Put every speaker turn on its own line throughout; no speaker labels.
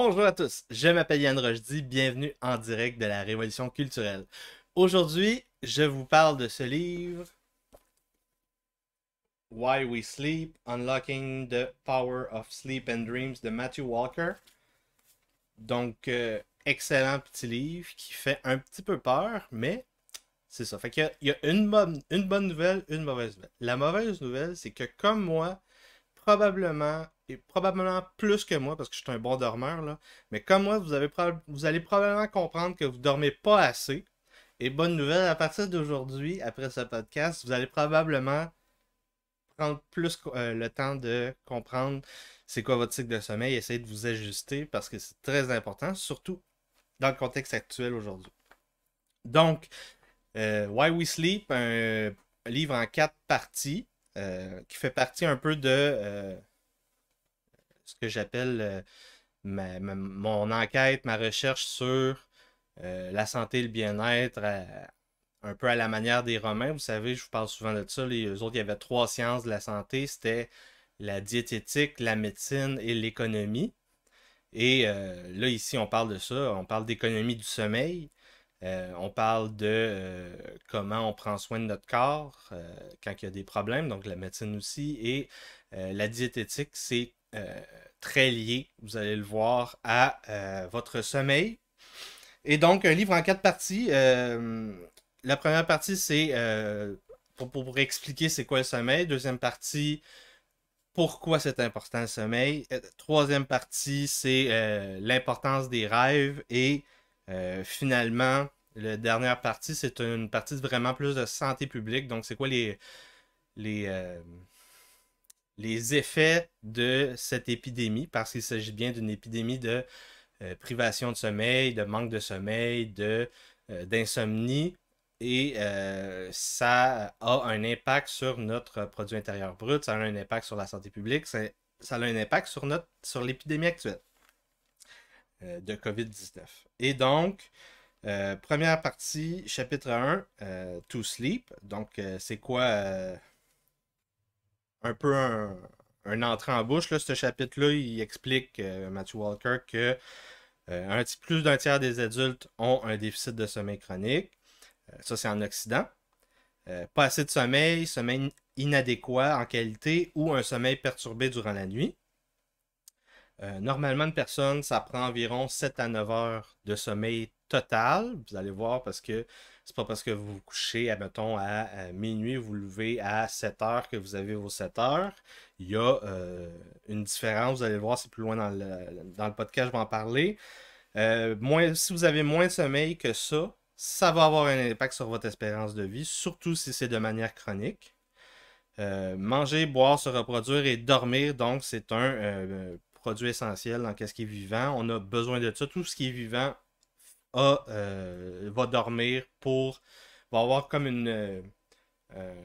Bonjour à tous, je m'appelle Yann Rochdy, bienvenue en direct de la Révolution culturelle. Aujourd'hui, je vous parle de ce livre Why We Sleep, Unlocking the Power of Sleep and Dreams de Matthew Walker. Donc, euh, excellent petit livre qui fait un petit peu peur, mais c'est ça. Fait qu'il y, y a, une, bonne, une bonne nouvelle, une mauvaise nouvelle. La mauvaise nouvelle, c'est que comme moi, probablement et probablement plus que moi, parce que je suis un bon dormeur, là. mais comme moi, vous, avez vous allez probablement comprendre que vous dormez pas assez. Et bonne nouvelle, à partir d'aujourd'hui, après ce podcast, vous allez probablement prendre plus euh, le temps de comprendre c'est quoi votre cycle de sommeil, essayer de vous ajuster, parce que c'est très important, surtout dans le contexte actuel aujourd'hui. Donc, euh, Why We Sleep, un, livre en quatre parties, euh, qui fait partie un peu de ce que j'appelle euh, mon enquête, ma recherche sur euh, la santé et le bien-être, un peu à la manière des Romains. Vous savez, je vous parle souvent de ça. Les autres, il y avait trois sciences de la santé. C'était la diététique, la médecine et l'économie. Et euh, là, ici, on parle de ça. On parle d'économie du sommeil. on parle de comment on prend soin de notre corps quand il y a des problèmes, donc la médecine aussi. Et la diététique, c'est euh, très lié, vous allez le voir, à euh, votre sommeil. Et donc, un livre en quatre parties. Euh, la première partie, c'est pour, expliquer c'est quoi le sommeil. Deuxième partie, pourquoi c'est important le sommeil. Troisième partie, c'est l'importance des rêves. Et finalement, la dernière partie, c'est une partie vraiment plus de santé publique. Donc, c'est quoi les, les, les effets de cette épidémie, parce qu'il s'agit bien d'une épidémie de euh, privation de sommeil, de manque de sommeil, euh, d'insomnie, et euh, ça a un impact sur notre produit intérieur brut, ça a un impact sur la santé publique, ça, ça a un impact sur, notre, sur l'épidémie actuelle de COVID-19. Et donc, première partie, chapitre 1, To Sleep. Donc, c'est quoi un peu un, entrée en bouche. Là, ce chapitre-là, il explique, euh, Matthew Walker, que euh, un petit, plus d'un tiers des adultes ont un déficit de sommeil chronique. Euh, ça, c'est en Occident. pas assez de sommeil, sommeil inadéquat en qualité ou un sommeil perturbé durant la nuit. normalement, une personne, ça prend environ 7 à 9 heures de sommeil total. Vous allez voir parce que c'est pas parce que vous vous couchez, à à, à minuit, vous levez à 7 heures que vous avez vos 7 heures. Il y a euh, une différence. Vous allez voir, c'est plus loin dans le, podcast, je vais en parler. Euh, si vous avez moins de sommeil que ça, ça va avoir un impact sur votre espérance de vie, surtout si c'est de manière chronique. Euh, manger, boire, se reproduire et dormir, donc c'est un produit essentiel dans ce qui est vivant. On a besoin de ça. Tout ce qui est vivant euh, va dormir pour. va avoir comme une. Euh,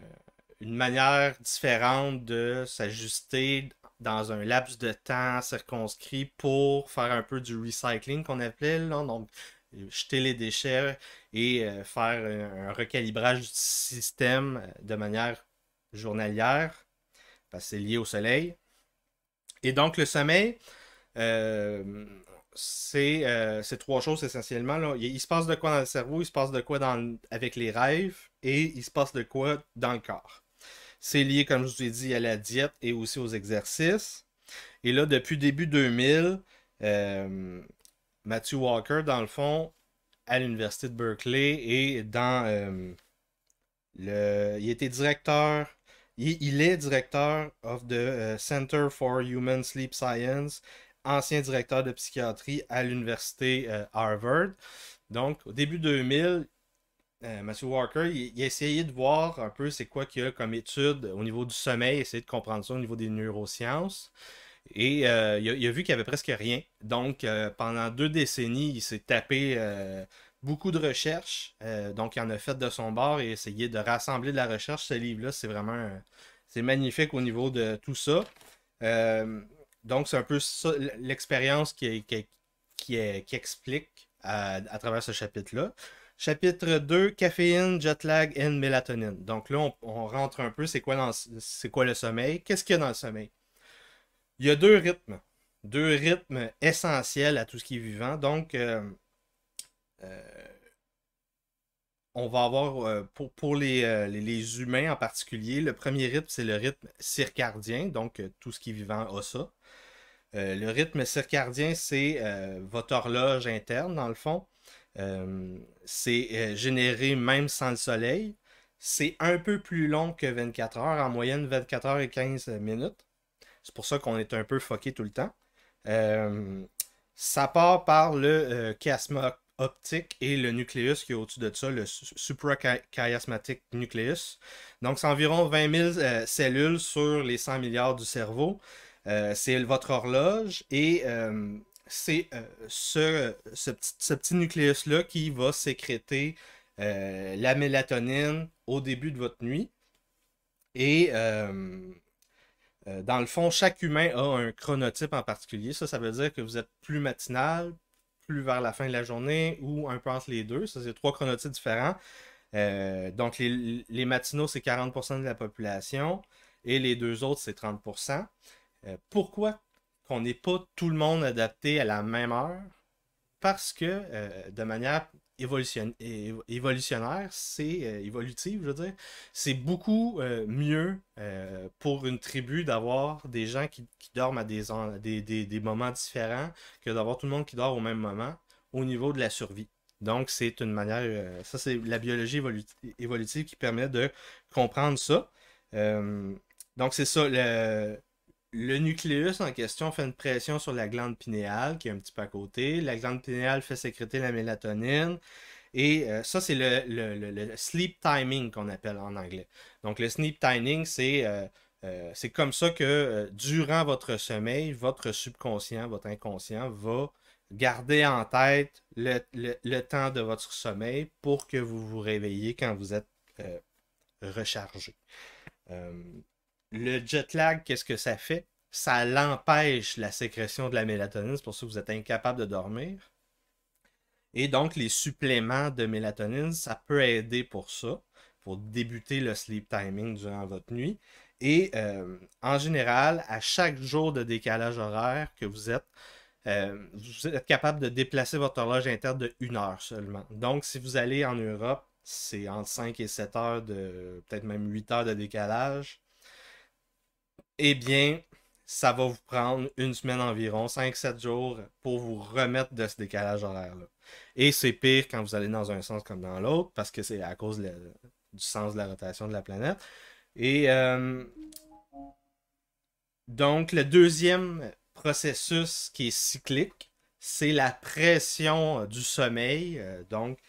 une manière différente de s'ajuster dans un laps de temps circonscrit pour faire un peu du recycling qu'on appelait, donc jeter les déchets et euh, faire un, recalibrage du système de manière journalière, parce que c'est lié au soleil. Et donc le sommeil, euh, c'est trois choses essentiellement. Il, se passe de quoi dans le cerveau, il se passe de quoi dans avec les rêves et il se passe de quoi dans le corps. C'est lié, comme je vous ai dit, à la diète et aussi aux exercices. Et là, depuis début 2000, euh, Matthew Walker, dans le fond, à l'université de Berkeley et dans euh, le... Il était directeur il, est directeur of the Center for Human Sleep Science ancien directeur de psychiatrie à l'université euh, Harvard. Donc, au début 2000, monsieur Walker, il, a essayé de voir un peu c'est quoi qu'il y a comme étude au niveau du sommeil, essayer de comprendre ça au niveau des neurosciences. Et euh, il, a, vu qu'il n'y avait presque rien. Donc, euh, pendant deux décennies, il s'est tapé beaucoup de recherches. donc, il en a fait de son bord et essayé de rassembler de la recherche. Ce livre-là, c'est vraiment c'est magnifique au niveau de tout ça donc, c'est un peu l'expérience qui, qui, explique euh, à, travers ce chapitre-là. Chapitre 2, caféine, jet lag and mélatonine. Donc là, on, rentre un peu, c'est quoi, quoi le sommeil? Qu'est-ce qu'il y a dans le sommeil? Il y a deux rythmes. Deux rythmes essentiels à tout ce qui est vivant. Donc, euh, euh, on va avoir, pour, pour les, humains en particulier, le premier rythme, c'est le rythme circadien. Donc, tout ce qui est vivant a ça. Euh, le rythme circadien, c'est euh, votre horloge interne, dans le fond. Euh, c'est généré même sans le soleil. C'est un peu plus long que 24 heures, en moyenne 24 heures et 15 minutes. C'est pour ça qu'on est un peu foqué tout le temps. ça part par le chiasma optique et le nucléus qui est au-dessus de ça, le suprachiasmatique nucléus. Donc, c'est environ 20 000 cellules sur les 100 milliards du cerveau. Euh, c'est votre horloge et euh, c'est euh, ce, petit, nucléus-là qui va sécréter la mélatonine au début de votre nuit. Et dans le fond, chaque humain a un chronotype en particulier. Ça, ça veut dire que vous êtes plus matinal, plus vers la fin de la journée ou un peu entre les deux. Ça, c'est trois chronotypes différents. donc, les matinaux, c'est 40% de la population et les deux autres, c'est 30%. Euh, pourquoi qu'on n'est pas tout le monde adapté à la même heure? Parce que euh, de manière évolutionnaire, c'est euh, évolutive, je veux dire, c'est beaucoup mieux pour une tribu d'avoir des gens qui, dorment à des, moments différents que d'avoir tout le monde qui dort au même moment au niveau de la survie. Donc, c'est une manière, ça c'est la biologie évolutive qui permet de comprendre ça. donc, c'est ça, le, le nucléus en question fait une pression sur la glande pinéale, qui est un petit peu à côté. La glande pinéale fait sécréter la mélatonine. Et euh, ça, c'est le, sleep timing qu'on appelle en anglais. Donc, le sleep timing, c'est euh, euh, comme ça que durant votre sommeil, votre subconscient, votre inconscient va garder en tête le, temps de votre sommeil pour que vous vous réveillez quand vous êtes rechargé le jet lag, qu'est-ce que ça fait? Ça l'empêche la sécrétion de la mélatonine, pour ça que vous êtes incapable de dormir. Et donc, les suppléments de mélatonine, ça peut aider pour ça, pour débuter le sleep timing durant votre nuit. Et euh, en général, à chaque jour de décalage horaire que vous êtes, euh, vous êtes capable de déplacer votre horloge interne de une heure seulement. Donc, si vous allez en Europe, c'est entre 5 et 7 heures, de peut-être même 8 heures de décalage eh bien, ça va vous prendre une semaine environ, 5-7 jours, pour vous remettre de ce décalage horaire-là. Et c'est pire quand vous allez dans un sens comme dans l'autre, parce que c'est à cause du sens de la rotation de la planète. Et euh, donc, le deuxième processus qui est cyclique, c'est la pression euh, du sommeil. Euh, donc,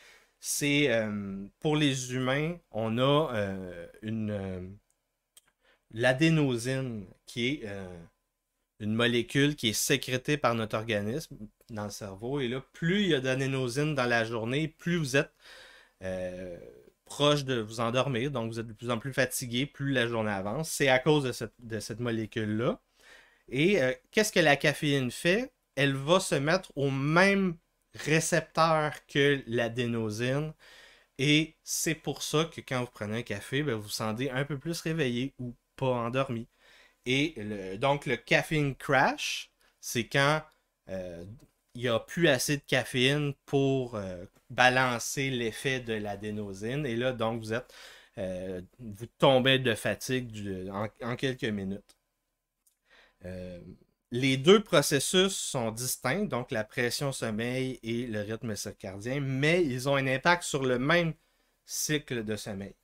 c'est pour les humains, on a une l'adénosine, qui est euh, une molécule qui est sécrétée par notre organisme dans le cerveau. Et là, plus il y a d'adénosine dans la journée, plus vous êtes euh, proche de vous endormir, donc vous êtes de plus en plus fatigué, plus la journée avance. C'est à cause de cette, molécule-là. Et euh, qu'est-ce que la caféine fait? Elle va se mettre au même récepteur que l'adénosine. Et c'est pour ça que quand vous prenez un café, ben, vous vous sentez un peu plus réveillé ou pas endormi. Et donc, le caffeine crash, c'est quand euh, il n'y a plus assez de caféine pour euh, balancer l'effet de l'adénosine. Et là, donc, vous êtes. Euh, vous tombez de fatigue en, quelques minutes. les deux processus sont distincts, donc la pression sommeil et le rythme circadien, mais ils ont un impact sur le même cycle de sommeil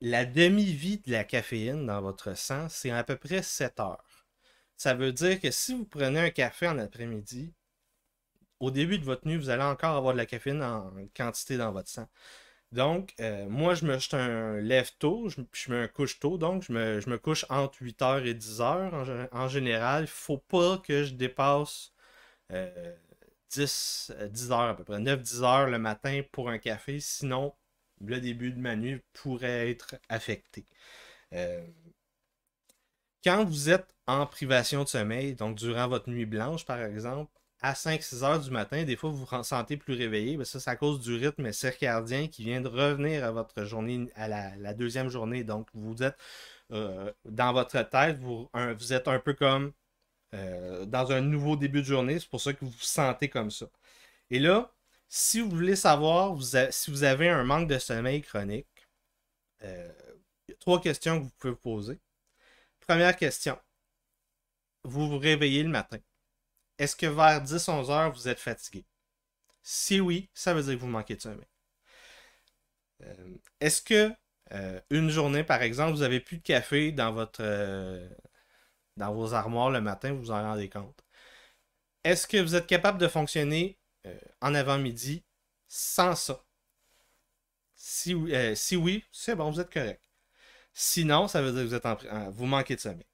la demi-vie de la caféine dans votre sang, c'est à peu près 7 heures. Ça veut dire que si vous prenez un café en après-midi, au début de votre nuit, vous allez encore avoir de la caféine en quantité dans votre sang. Donc, euh, moi, je me jette un lève tôt, je, je, me couche tôt, donc je me, couche entre 8h et 10h. En, général, il ne faut pas que je dépasse 10, euh, 10 heures à peu près, 9-10 heures le matin pour un café, sinon le début de ma nuit pourrait être affecté. Euh, quand vous êtes en privation de sommeil, donc durant votre nuit blanche par exemple, à 5-6 heures du matin, des fois vous vous sentez plus réveillé, mais ça c'est à cause du rythme circadien qui vient de revenir à votre journée, à la, deuxième journée. Donc vous êtes euh, dans votre tête, vous, êtes un peu comme euh, dans un nouveau début de journée, c'est pour ça que vous vous sentez comme ça. Et là, si vous voulez savoir si vous avez un manque de sommeil chronique, euh, il y a trois questions que vous pouvez vous poser. Première question. Vous vous réveillez le matin. Est-ce que vers 10-11 heures, vous êtes fatigué? Si oui, ça veut dire que vous manquez de sommeil. Euh, est-ce que euh, une journée, par exemple, vous avez plus de café dans votre dans vos armoires le matin, vous vous en rendez compte? Est-ce que vous êtes capable de fonctionner euh, en avant-midi sans ça? Euh, si, oui, c'est bon, vous êtes correct. Sinon, ça veut dire que vous, êtes en, euh, vous manquez de sommeil.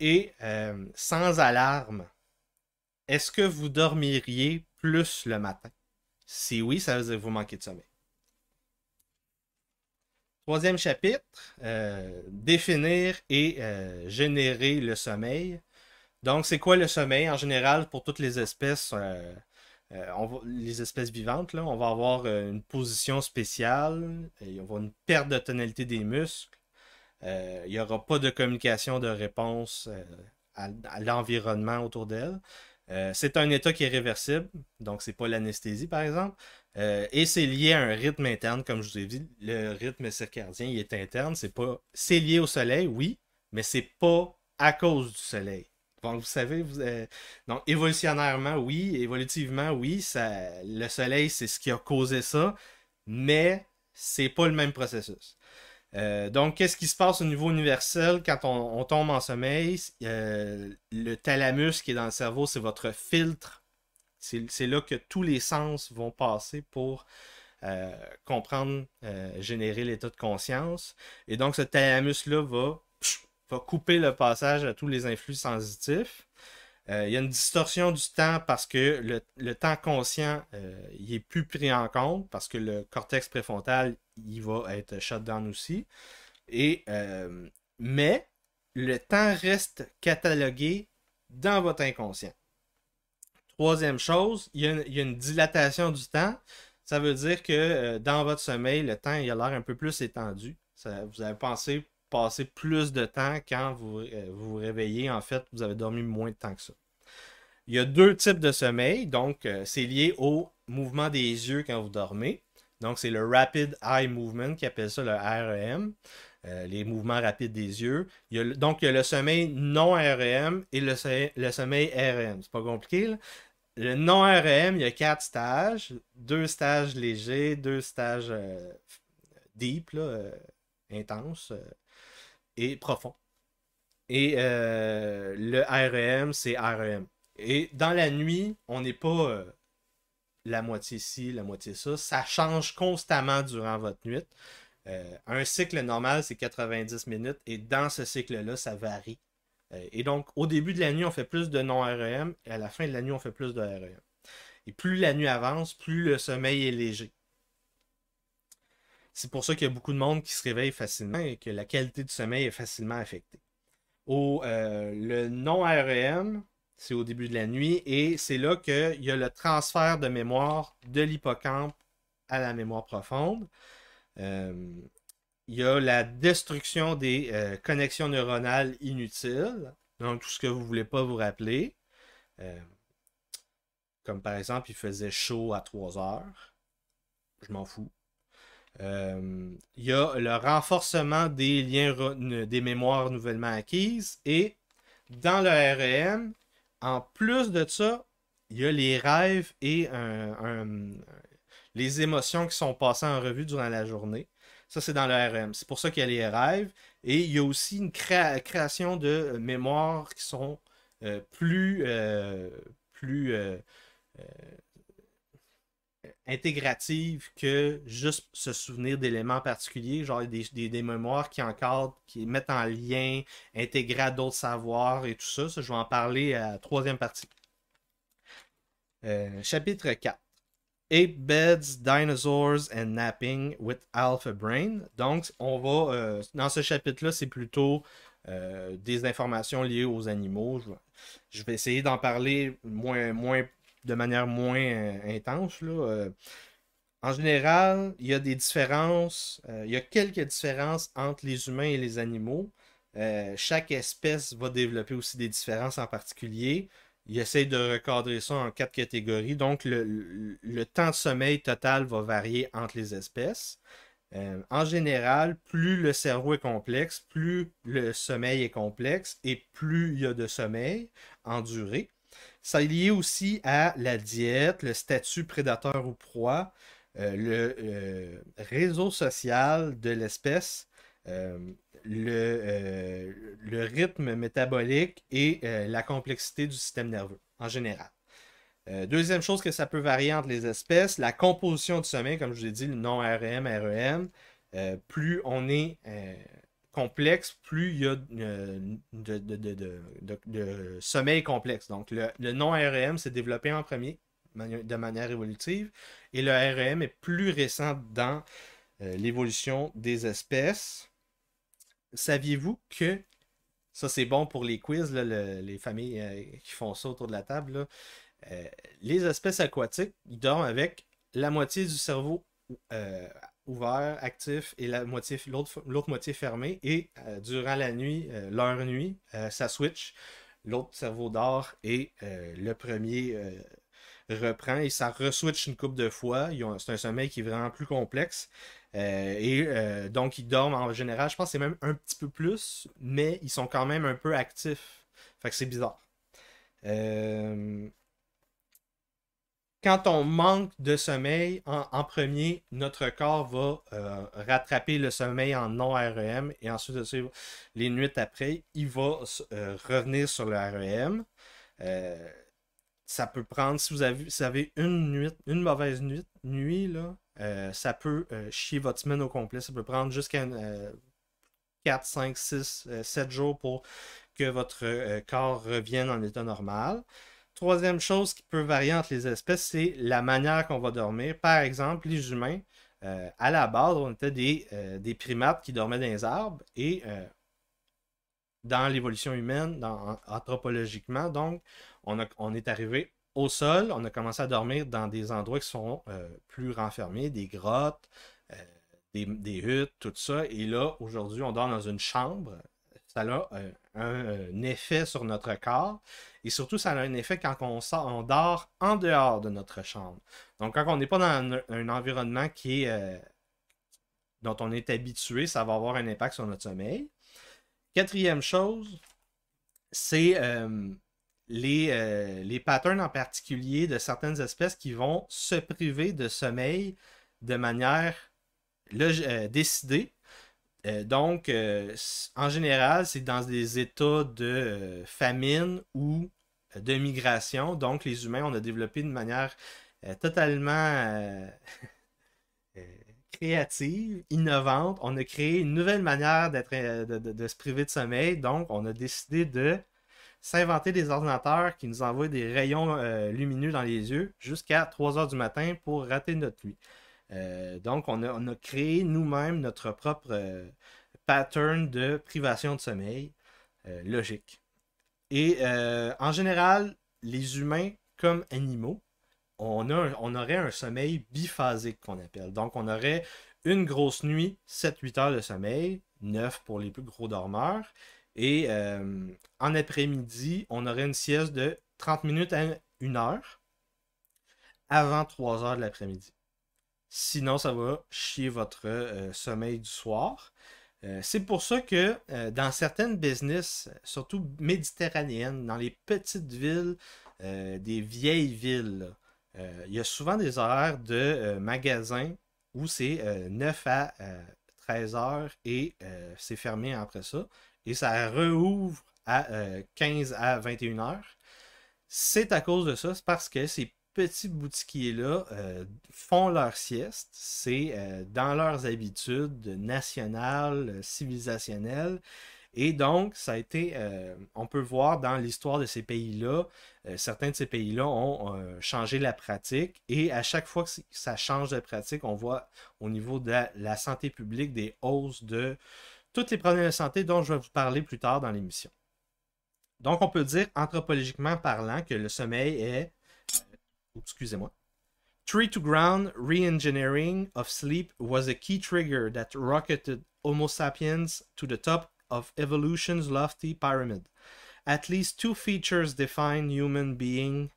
Et sans alarme, est-ce que vous dormiriez plus le matin? Si oui, ça veut dire que vous manquez de sommeil. Troisième chapitre, définir et générer le sommeil. Donc, c'est quoi le sommeil en général pour toutes les espèces euh, on les espèces vivantes, là, on va avoir euh, une position spéciale, on va avoir une perte de tonalité des muscles. Euh, il n'y aura pas de communication de réponse à, l'environnement autour d'elle. c'est un état qui est réversible, donc c'est pas l'anesthésie par exemple, et c'est lié à un rythme interne, comme je vous ai dit, le rythme circadien il est interne, c'est pas, c'est lié au soleil, oui, mais c'est pas à cause du soleil. Bon, vous savez, euh, donc évolutionnairement, oui, évolutivement, oui, ça, le soleil, c'est ce qui a causé ça, mais c'est pas le même processus. Euh, donc, qu'est-ce qui se passe au niveau universel quand on, tombe en sommeil? Euh, le thalamus qui est dans le cerveau, c'est votre filtre. C'est là que tous les sens vont passer pour comprendre, générer l'état de conscience. Et donc, ce thalamus-là va va couper le passage à tous les influx sensitifs. Euh, il y a une distorsion du temps parce que le, temps conscient, n'est euh, plus pris en compte parce que le cortex préfrontal, il va être shut down aussi. Et, euh, mais le temps reste catalogué dans votre inconscient. Troisième chose, il y a une, dilatation du temps. Ça veut dire que dans votre sommeil, le temps il a l'air un peu plus étendu. vous avez pensé passer plus de temps quand euh, vous vous, réveillez. En fait, vous avez dormi moins de temps que ça. Il y a deux types de sommeil. Donc, euh, c'est lié au mouvement des yeux quand vous dormez. Donc, c'est le Rapid Eye Movement qui appelle ça le REM, euh, les mouvements rapides des yeux. donc, il y a le sommeil non REM et le, sommeil REM. C'est pas compliqué. Le non REM, il y a quatre stages deux stages légers, deux stages deep, là, intenses, et profond. Et euh, le REM, c'est REM. Et dans la nuit, on n'est pas euh, la moitié ci, la moitié ça. Ça change constamment durant votre nuit. Euh, un cycle normal, c'est 90 minutes. Et dans ce cycle-là, ça varie. et donc, au début de la nuit, on fait plus de non-REM. Et à la fin de la nuit, on fait plus de REM. Et plus la nuit avance, plus le sommeil est léger. C'est pour ça qu'il y a beaucoup de monde qui se réveille facilement et que la qualité du sommeil est facilement affectée. Au, euh, le non-REM, c'est au début de la nuit, et c'est là qu'il y a le transfert de mémoire de l'hippocampe à la mémoire profonde. Euh, il y a la destruction des euh, connexions neuronales inutiles, donc tout ce que vous ne voulez pas vous rappeler. comme par exemple, il faisait chaud à 3 heures. Je m'en fous. Euh, il y a le renforcement des liens des mémoires nouvellement acquises et dans le REM, en plus de ça, il y a les rêves et les émotions qui sont passées en revue durant la journée. Ça, c'est dans le REM. C'est pour ça qu'il y a les rêves. Et il y a aussi une création de mémoires qui sont euh, plus, euh, plus intégrative que juste se souvenir d'éléments particuliers, genre des, des, mémoires qui encadrent, qui mettent en lien, intégrer à d'autres savoirs et tout ça. Ça, je vais en parler à la troisième partie. Euh, chapitre 4. Ape Beds, Dinosaurs and Napping with Alpha Brain. Donc, on va. Euh, dans ce chapitre-là, c'est plutôt euh, des informations liées aux animaux. Je, vais essayer d'en parler moins, moins de manière moins euh, intense. Euh, en général, il y a des différences, euh, il y a quelques différences entre les humains et les animaux. chaque espèce va développer aussi des différences en particulier. Il essaie de recadrer ça en quatre catégories. Donc, le, le, temps de sommeil total va varier entre les espèces. en général, plus le cerveau est complexe, plus le sommeil est complexe et plus il y a de sommeil en durée. Ça est lié aussi à la diète, le statut prédateur ou proie, euh, le euh, réseau social de l'espèce, euh, le, rythme métabolique et la complexité du système nerveux en général. deuxième chose que ça peut varier entre les espèces, la composition du sommeil, comme je vous ai dit, le non REM. REM e plus on est plus il y a euh, de, sommeil complexe. Donc, le, non-REM e s'est développé en premier de manière évolutive et le REM est plus récent dans euh, l'évolution des espèces. Saviez-vous que ça, c'est bon pour les quiz, les familles euh, qui font ça autour de la table. les espèces aquatiques dorment avec la moitié du cerveau ouvert, actif, et la moitié, l'autre, l'autre moitié fermée. Et euh, durant la nuit, euh, l'heure leur nuit, euh, ça switch. L'autre cerveau dort, et le premier reprend et ça re-switch une coupe de fois. c'est un sommeil qui est vraiment plus complexe. et donc, ils dorment en général, je pense que c'est même un petit peu plus, mais ils sont quand même un peu actifs. Fait que c'est bizarre quand on manque de sommeil, en, premier, notre corps va euh, rattraper le sommeil en non-REM et ensuite, les nuits après, il va euh, revenir sur le REM. Euh, ça peut prendre, si vous avez, une une mauvaise nuit, ça peut chier votre semaine au complet. Ça peut prendre jusqu'à 4, 5, 6, 7 jours pour que votre corps revienne en état normal. Troisième chose qui peut varier entre les espèces, c'est la manière qu'on va dormir. Par exemple, les humains, euh, à la base, on était euh, des, primates qui dormaient dans les arbres et euh, dans l'évolution humaine, anthropologiquement, donc, on, est arrivé au sol, on a commencé à dormir dans des endroits qui sont plus renfermés, des grottes, des, des, huttes, tout ça. Et là, aujourd'hui, on dort dans une chambre. Ça a un effet sur notre corps. Et surtout, ça a un effet quand on, sort, on dort en dehors de notre chambre. Donc, quand on n'est pas dans un, environnement qui est, euh, dont on est habitué, ça va avoir un impact sur notre sommeil. Quatrième chose, c'est euh, les, euh, les patterns en particulier de certaines espèces qui vont se priver de sommeil de manière décidée euh, donc, euh, en général, c'est dans des états de euh, famine ou de migration. Donc, les humains, on a développé de manière totalement créative, innovante. On a créé une nouvelle manière de, se priver de sommeil. Donc, on a décidé de s'inventer des ordinateurs qui nous envoient des rayons lumineux dans les yeux jusqu'à 3 heures du matin pour rater notre nuit. Euh, donc, on a, créé nous-mêmes notre propre euh, pattern de privation de sommeil euh, logique. Et en général, les humains, comme animaux, on, on aurait un sommeil biphasique qu'on appelle. Donc, on aurait une grosse nuit, 7-8 heures de sommeil, 9 pour les plus gros dormeurs. Et en après-midi, on aurait une sieste de 30 minutes à 1 heure avant 3 heures de l'après-midi. Sinon, ça va chier votre euh, sommeil du soir. Euh, c'est pour ça que euh, dans certaines business, surtout méditerranéennes, dans les petites villes, des vieilles villes, il y a souvent des heures de magasins où c'est 9 à 13 heures et c'est fermé après ça. Et ça rouvre à 15 à 21 heures. C'est à cause de ça, c'est parce que c'est petits boutiquiers-là euh, font leur sieste. C'est euh, dans leurs habitudes nationales, euh, civilisationnelles. Et donc, ça a été, on peut voir dans l'histoire de ces pays-là, certains de ces pays-là ont changé la pratique. Et à chaque fois que ça change de pratique, on voit au niveau de la, santé publique des hausses de toutes les problèmes de santé dont je vais vous parler plus tard dans l'émission. Donc, on peut dire anthropologiquement parlant que le sommeil est excusez-moi. Tree to ground re-engineering of sleep was a key trigger that rocketed Homo sapiens to the top of evolution's lofty pyramid. At least two features define human being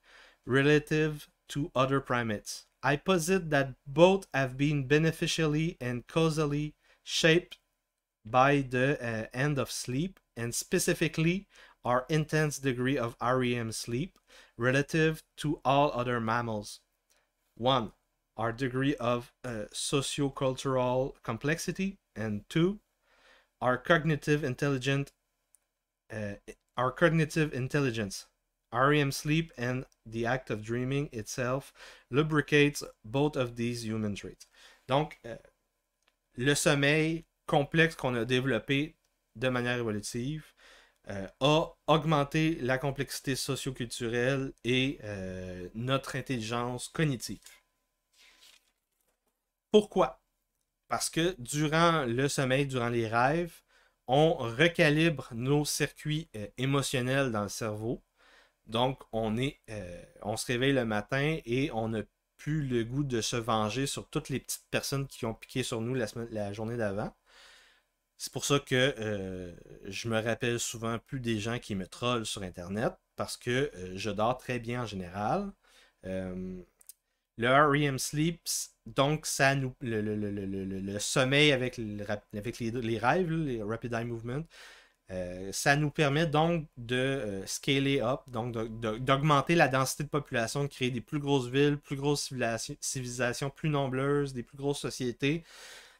relative to other primates. I posit that both have been beneficially and causally shaped by the uh, end of sleep and specifically our intense degree of REM sleep relative to all other mammals. 1. Our degree of uh, sociocultural complexity, and 2. Our cognitive intelligent, uh, our cognitive intelligence. REM sleep and the act of dreaming itself lubricates both of these human traits. Donc, euh, le sommeil complexe qu'on a développé de manière évolutive, Euh, a augmenté la complexité socioculturelle et euh, notre intelligence cognitive. Pourquoi? Parce que durant le sommeil, durant les rêves, on recalibre nos circuits euh, émotionnels dans le cerveau. Donc, on, est, on se réveille le matin et on n'a plus le goût de se venger sur toutes les petites personnes qui ont piqué sur nous la journée d'avant. C'est pour ça que euh, je me rappelle souvent plus des gens qui me trollent sur Internet parce que euh, je dors très bien en général. Euh, le REM sleep, donc ça nous, le, sommeil avec, les, les, rêves, les rapid eye movement, ça nous permet donc de scaler up, donc d'augmenter la densité de population, de créer des plus grosses villes, plus grosses civilisations plus nombreuses, des plus grosses sociétés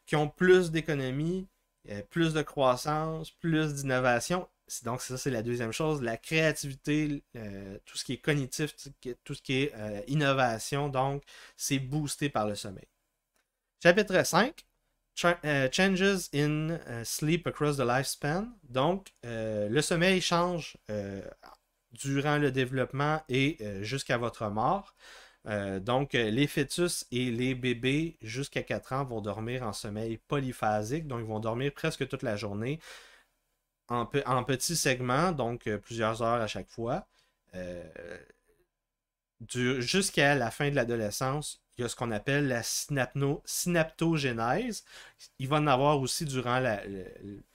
qui ont plus d'économies, euh, plus de croissance, plus d'innovation. Donc, ça, c'est la deuxième chose. La créativité, euh, tout ce qui est cognitif, tout ce qui est euh, innovation, donc, c'est boosté par le sommeil. Chapitre 5, Changes in Sleep Across the Lifespan. Donc, le sommeil change durant le développement et jusqu'à votre mort. Euh, donc, euh, les fœtus et les bébés jusqu'à 4 ans vont dormir en sommeil polyphasique, donc ils vont dormir presque toute la journée en, petits segments, donc euh, plusieurs heures à chaque fois. jusqu'à la fin de l'adolescence, il y a ce qu'on appelle la synaptogénèse. Il va en avoir aussi durant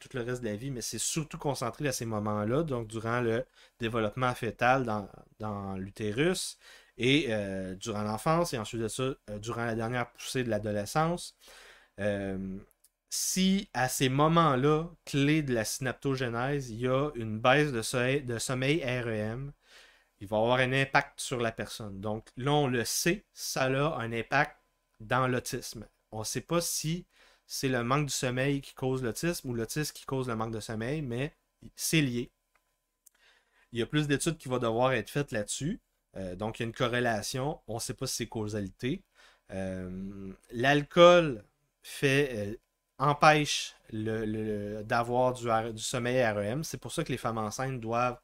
tout le reste de la vie, mais c'est surtout concentré à ces moments-là, donc durant le développement fœtal dans l'utérus, et euh, durant l'enfance et ensuite de ça, euh, durant la dernière poussée de l'adolescence, euh, si à ces moments-là, clé de la synaptogénèse, il y a une baisse de sommeil, REM, il va avoir un impact sur la personne. Donc là, on le sait, ça a un impact dans l'autisme. On ne sait pas si c'est le manque de sommeil qui cause l'autisme ou l'autisme qui cause le manque de sommeil, mais c'est lié. Il y a plus d'études qui vont devoir être faites là-dessus. Euh, donc, il y a une corrélation. On ne sait pas si c'est causalité. Euh, l'alcool euh, empêche d'avoir du, sommeil REM. C'est pour ça que les femmes enceintes doivent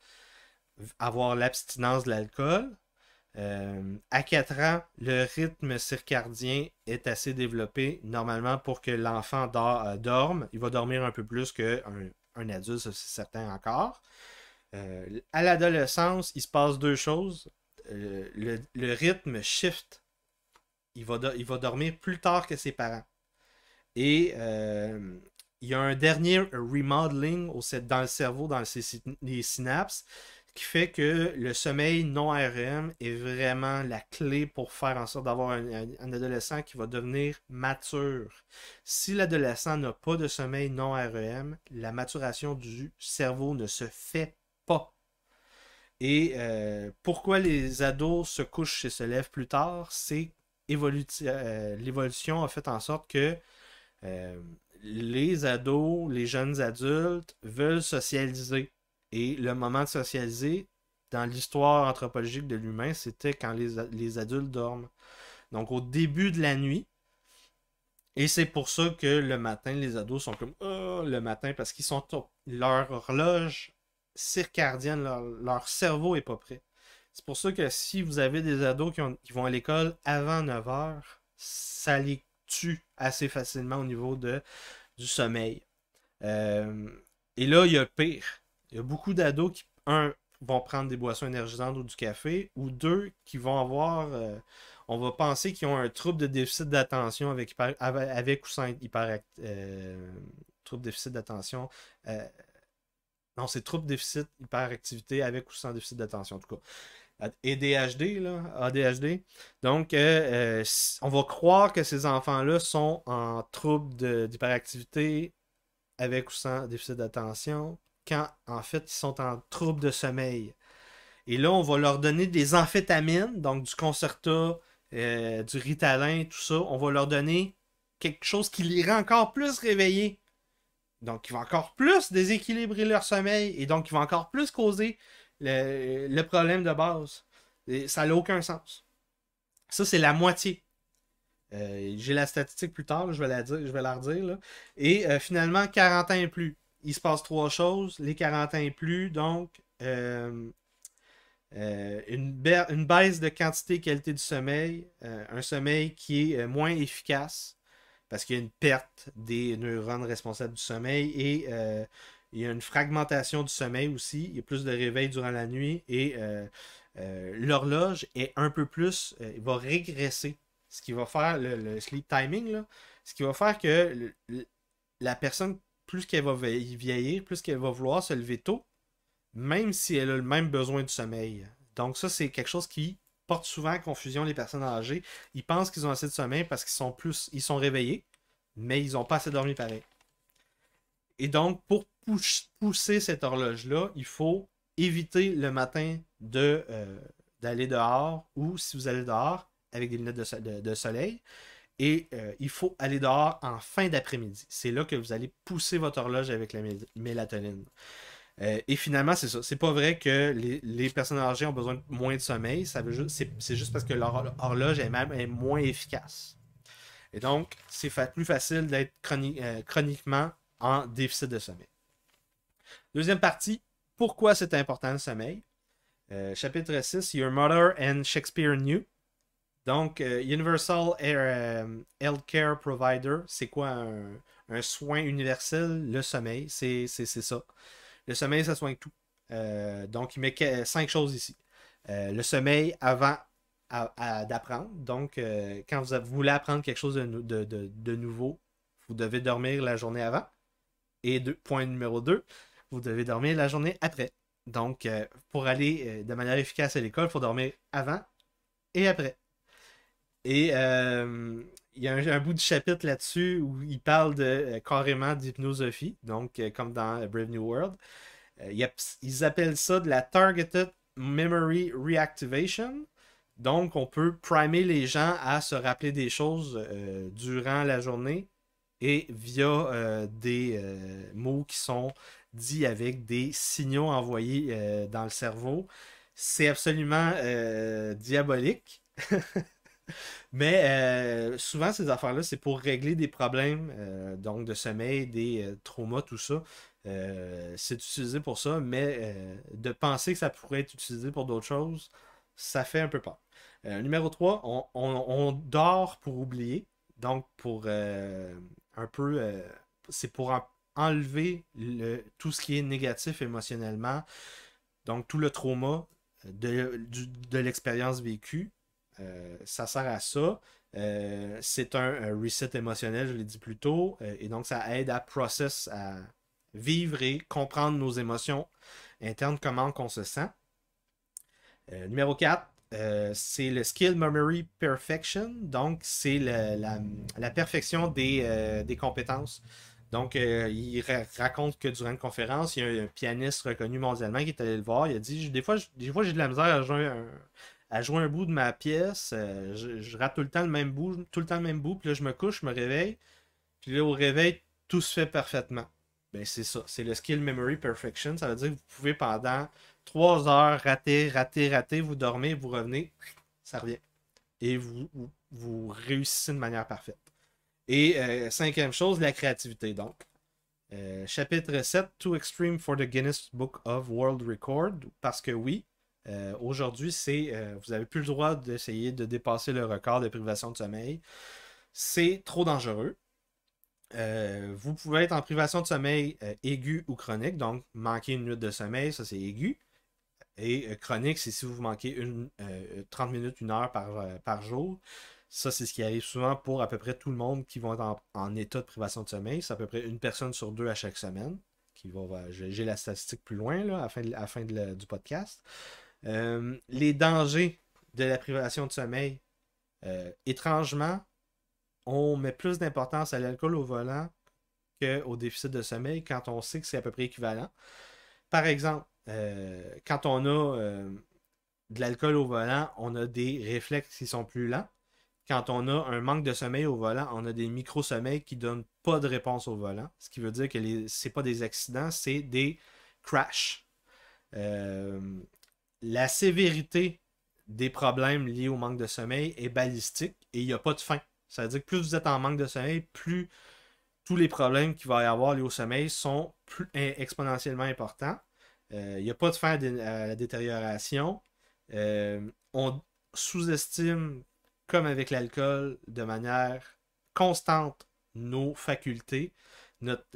avoir l'abstinence de l'alcool. à 4 ans, le rythme circadien est assez développé. Normalement, pour que l'enfant dorme, il va dormir un peu plus qu'un un adulte, c'est certain encore. à l'adolescence, il se passe deux choses. Euh, le, rythme shift. Il va, il va dormir plus tard que ses parents. Et euh, il y a un dernier remodeling dans le cerveau, dans les synapses, qui fait que le sommeil non REM est vraiment la clé pour faire en sorte d'avoir un, adolescent qui va devenir mature. Si l'adolescent n'a pas de sommeil non REM, la maturation du cerveau ne se fait pas. Et euh, pourquoi les ados se couchent et se lèvent plus tard, c'est euh, l'évolution a fait en sorte que euh, les ados, les jeunes adultes veulent socialiser. Et le moment de socialiser, dans l'histoire anthropologique de l'humain, c'était quand les, les adultes dorment. Donc au début de la nuit, et c'est pour ça que le matin, les ados sont comme oh, le matin parce qu'ils sont leur horloge circardienne, leur, cerveau n'est pas prêt. C'est pour ça que si vous avez des ados qui, vont à l'école avant 9 h ça les tue assez facilement au niveau de, du sommeil. Euh, et là, il y a pire. Il y a beaucoup d'ados qui, un, vont prendre des boissons énergisantes ou du café, ou deux, qui vont avoir, euh, on va penser qu'ils ont un trouble de déficit d'attention avec, avec, ou sans hyperactivité. Euh, trouble de déficit d'attention non, c'est trouble déficit hyperactivité avec ou sans déficit d'attention, en tout cas. Et DHD, là, ADHD. Donc, euh, euh, on va croire que ces enfants-là sont en trouble d'hyperactivité avec ou sans déficit d'attention, quand en fait ils sont en trouble de sommeil. Et là, on va leur donner des amphétamines, donc du Concerta, euh, du Ritalin, tout ça. On va leur donner quelque chose qui les rend encore plus réveillés. Donc, il va encore plus déséquilibrer leur sommeil et donc il va encore plus causer le, problème de base. ça n'a aucun sens. Ça, c'est la moitié. Euh, j'ai la statistique plus tard, je vais la, dire, je vais redire. Et euh, finalement, 40 ans et plus. Il se passe trois choses. Les 40 ans et plus, donc euh, une, une, baisse de quantité et qualité du sommeil, un sommeil qui est moins efficace, parce qu'il y a une perte des neurones responsables du sommeil et euh, il y a une fragmentation du sommeil aussi. Il y a plus de réveil durant la nuit et euh, euh, l'horloge est un peu plus, il va régresser. Ce qui va faire le, sleep timing, ce qui va faire que la personne, plus qu'elle va vieillir, plus qu'elle va vouloir se lever tôt, même si elle a le même besoin du sommeil. Donc ça, c'est quelque chose qui souvent confusion les personnes âgées. Ils pensent qu'ils ont assez de sommeil parce qu'ils sont plus, ils sont réveillés, mais ils n'ont pas assez dormi pareil. Et donc, pour pousser cette horloge-là, il faut éviter le matin de, euh, d'aller dehors ou si vous allez dehors avec des lunettes de, soleil. Et euh, il faut aller dehors en fin d'après-midi. C'est là que vous allez pousser votre horloge avec la mélatonine. Euh, et finalement, c'est ça. C'est pas vrai que les, personnes âgées ont besoin de moins de sommeil. Ça veut c'est, juste parce que leur horloge est moins efficace. Et donc, c'est plus facile d'être euh, chroniquement en déficit de sommeil. Deuxième partie, pourquoi c'est important le sommeil? Euh, chapitre 6, Your Mother and Shakespeare Knew. Donc, Universal Healthcare Provider, c'est quoi un, un, soin universel? Le sommeil, c'est, ça. Le sommeil, ça soigne tout. Euh, donc, il met euh, cinq choses ici. Euh, le sommeil avant d'apprendre. Donc, quand vous, voulez apprendre quelque chose de, nouveau, vous devez dormir la journée avant. Et deux, point numéro 2, vous devez dormir la journée après. Donc, pour aller de manière efficace à l'école, il faut dormir avant et après. Et euh, il y a un, bout de chapitre là-dessus où il parle euh, carrément d'hypnosophie, donc euh, comme dans euh, Brave New World. ils appellent ça de la Targeted Memory Reactivation. Donc, on peut primer les gens à se rappeler des choses durant la journée et via des mots qui sont dits avec des signaux envoyés dans le cerveau. C'est absolument diabolique. Mais euh, souvent, ces affaires-là, c'est pour régler des problèmes euh, donc de sommeil, des euh, traumas, tout ça. c'est utilisé pour ça, mais de penser que ça pourrait être utilisé pour d'autres choses, ça fait un peu peur. numéro 3, on, dort pour oublier. Donc, pour un peu. c'est pour enlever tout ce qui est négatif émotionnellement. Donc, tout le trauma de, de l'expérience vécue euh, ça sert à ça. Euh, c'est un, reset émotionnel, je l'ai dit plus tôt, euh, et donc ça aide à process, à vivre et comprendre nos émotions internes, comment on se sent. numéro 4, c'est le Skill Memory Perfection, donc c'est la, perfection des, compétences. Donc, il raconte que durant une conférence, il y a un, pianiste reconnu mondialement qui est allé le voir. Il a dit Des fois, j'ai de la misère à jouer un, à jouer un bout de ma pièce. Euh, je, rate tout le temps le même bout, tout le temps le même bout, puis là, je me couche, je me réveille. Puis là, au réveil, tout se fait parfaitement. Ben, c'est ça. C'est le skill memory perfection. Ça veut dire que vous pouvez pendant trois heures rater, rater, rater, vous dormez, vous revenez, ça revient. Et vous, vous, réussissez de manière parfaite. Et euh, cinquième chose, la créativité, donc. Euh, chapitre 7, Too Extreme for the Guinness Book of World Record. Parce que oui, euh, aujourd'hui, c'est euh, vous n'avez plus le droit d'essayer de dépasser le record de privation de sommeil. C'est trop dangereux. Euh, vous pouvez être en privation de sommeil aigu ou chronique, donc manquer une minute de sommeil, ça c'est aigu. Et chronique, c'est si vous manquez une, 30 minutes, une heure par, par jour. Ça, c'est ce qui arrive souvent pour à peu près tout le monde qui vont être en, état de privation de sommeil. C'est à peu près une personne sur deux à chaque semaine. Qui j'ai la statistique plus loin là, à la fin, du podcast. Euh, les dangers de la privation de sommeil. Euh, étrangement, on met plus d'importance à l'alcool au volant que au déficit de sommeil quand on sait que c'est à peu près équivalent. Par exemple, euh, quand on a de l'alcool au volant, on a des réflexes qui sont plus lents. Quand on a un manque de sommeil au volant, on a des micro-sommeils qui ne donnent pas de réponse au volant. Ce qui veut dire que ce n'est pas des accidents, c'est des crashs la sévérité des problèmes liés au manque de sommeil est balistique et il n'y a pas de fin. cest à dire que plus vous êtes en manque de sommeil, plus tous les problèmes qu'il va y avoir liés au sommeil sont exponentiellement importants. Euh, il n'y a pas de fin à la détérioration. Euh, on sous-estime, comme avec l'alcool, de manière constante nos facultés.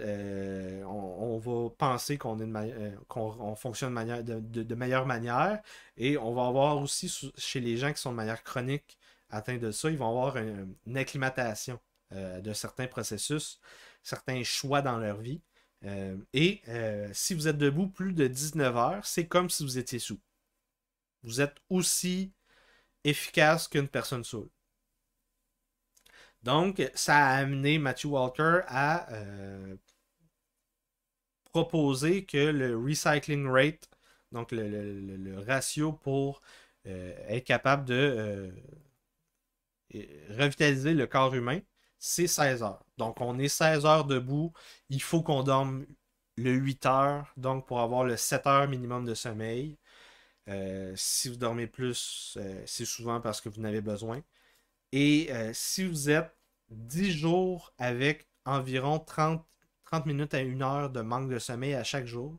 Euh, on, va penser qu'on fonctionne de, meilleure manière. Et on va avoir aussi chez les gens qui sont de manière chronique atteints de ça, ils vont avoir une, acclimatation euh, de certains processus, certains choix dans leur vie. Euh, et si vous êtes debout plus de 19 heures, c'est comme si vous étiez sous. Vous êtes aussi efficace qu'une personne saoule. Donc, ça a amené Matthew Walker à euh, proposer que le recycling rate, donc le, ratio pour euh, être capable de euh, revitaliser le corps humain, c'est 16 heures. Donc, on est 16 heures debout. Il faut qu'on dorme le 8 heures, donc pour avoir le 7 heures minimum de sommeil. si vous dormez plus, c'est souvent parce que vous n'avez besoin. Et si vous êtes 10 jours avec environ 30, 30 minutes à 1 heure de manque de sommeil à chaque jour,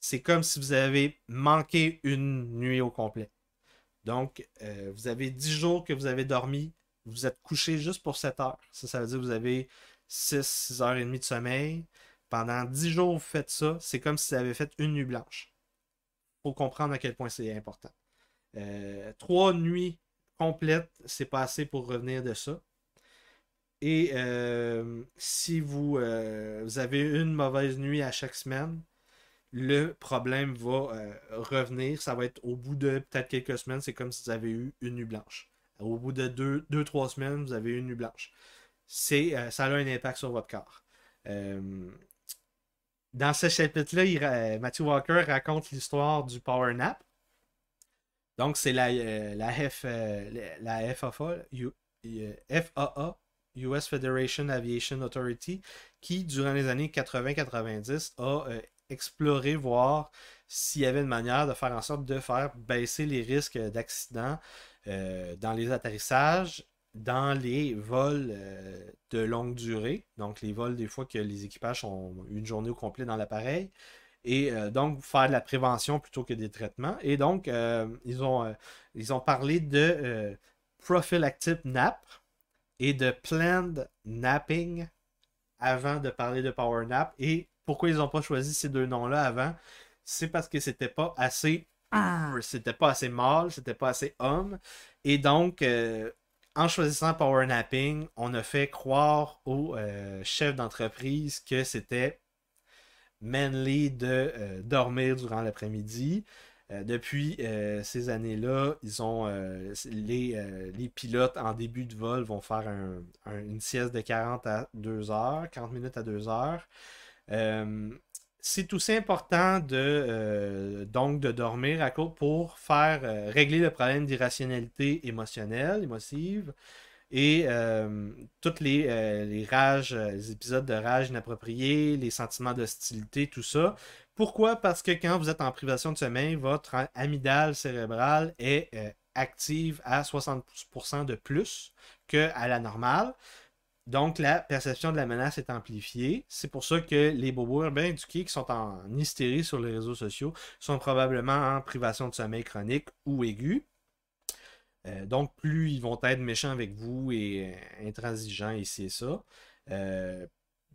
c'est comme si vous avez manqué une nuit au complet. Donc, euh, vous avez 10 jours que vous avez dormi, vous êtes couché juste pour 7 heures. Ça, ça veut dire que vous avez 6, 6 heures et demie de sommeil. Pendant 10 jours, vous faites ça, c'est comme si vous avez fait une nuit blanche. pour comprendre à quel point c'est important. Euh, trois nuits complètes, c'est pas assez pour revenir de ça. Et euh, si euh, vous, avez une mauvaise nuit à chaque semaine, le problème va euh, revenir. Ça va être au bout de peut-être quelques semaines, c'est comme si vous avez eu une nuit blanche. Au bout de deux, deux trois semaines, vous avez eu une nuit blanche. C'est, ça a un impact sur votre corps. dans ce chapitre-là, Matthew Walker raconte l'histoire du power nap. Donc, c'est la, la, F, la FAA US Federation Aviation Authority, qui, durant les années 80-90, a euh, exploré, voir s'il y avait une manière de faire en sorte de faire baisser les risques d'accidents euh, dans les atterrissages, dans les vols euh, de longue durée, donc les vols des fois que les équipages ont une journée au complet dans l'appareil, et donc faire de la prévention plutôt que des traitements. Et donc, ils, ont, ils ont parlé de Active NAP, et de planned napping avant de parler de power nap. Et pourquoi ils n'ont pas choisi ces deux noms-là avant C'est parce que c'était pas assez. Ah. C'était pas assez mâle, c'était pas assez homme. Et donc, euh, en choisissant power napping, on a fait croire aux euh, chefs d'entreprise que c'était manly de euh, dormir durant l'après-midi. Euh, depuis euh, ces années-là, ils ont euh, les, pilotes en début de vol vont faire une sieste de 40 à 2 heures, 40 minutes à 2 heures c'est aussi important de, donc de dormir à court pour faire régler le problème d'irrationalité émotionnelle, émotive, et tous toutes les, les, rages, les épisodes de rage inappropriés, les sentiments d'hostilité, tout ça. Pourquoi? Parce que quand vous êtes en privation de sommeil, votre amygdale cérébrale est euh, active à 60% de plus qu'à la normale. Donc, la perception de la menace est amplifiée. C'est pour ça que les bobos bien éduqués qui sont en hystérie sur les réseaux sociaux sont probablement en privation de sommeil chronique ou aiguë. Euh, donc, plus ils vont être méchants avec vous et euh, intransigeants ici et ça,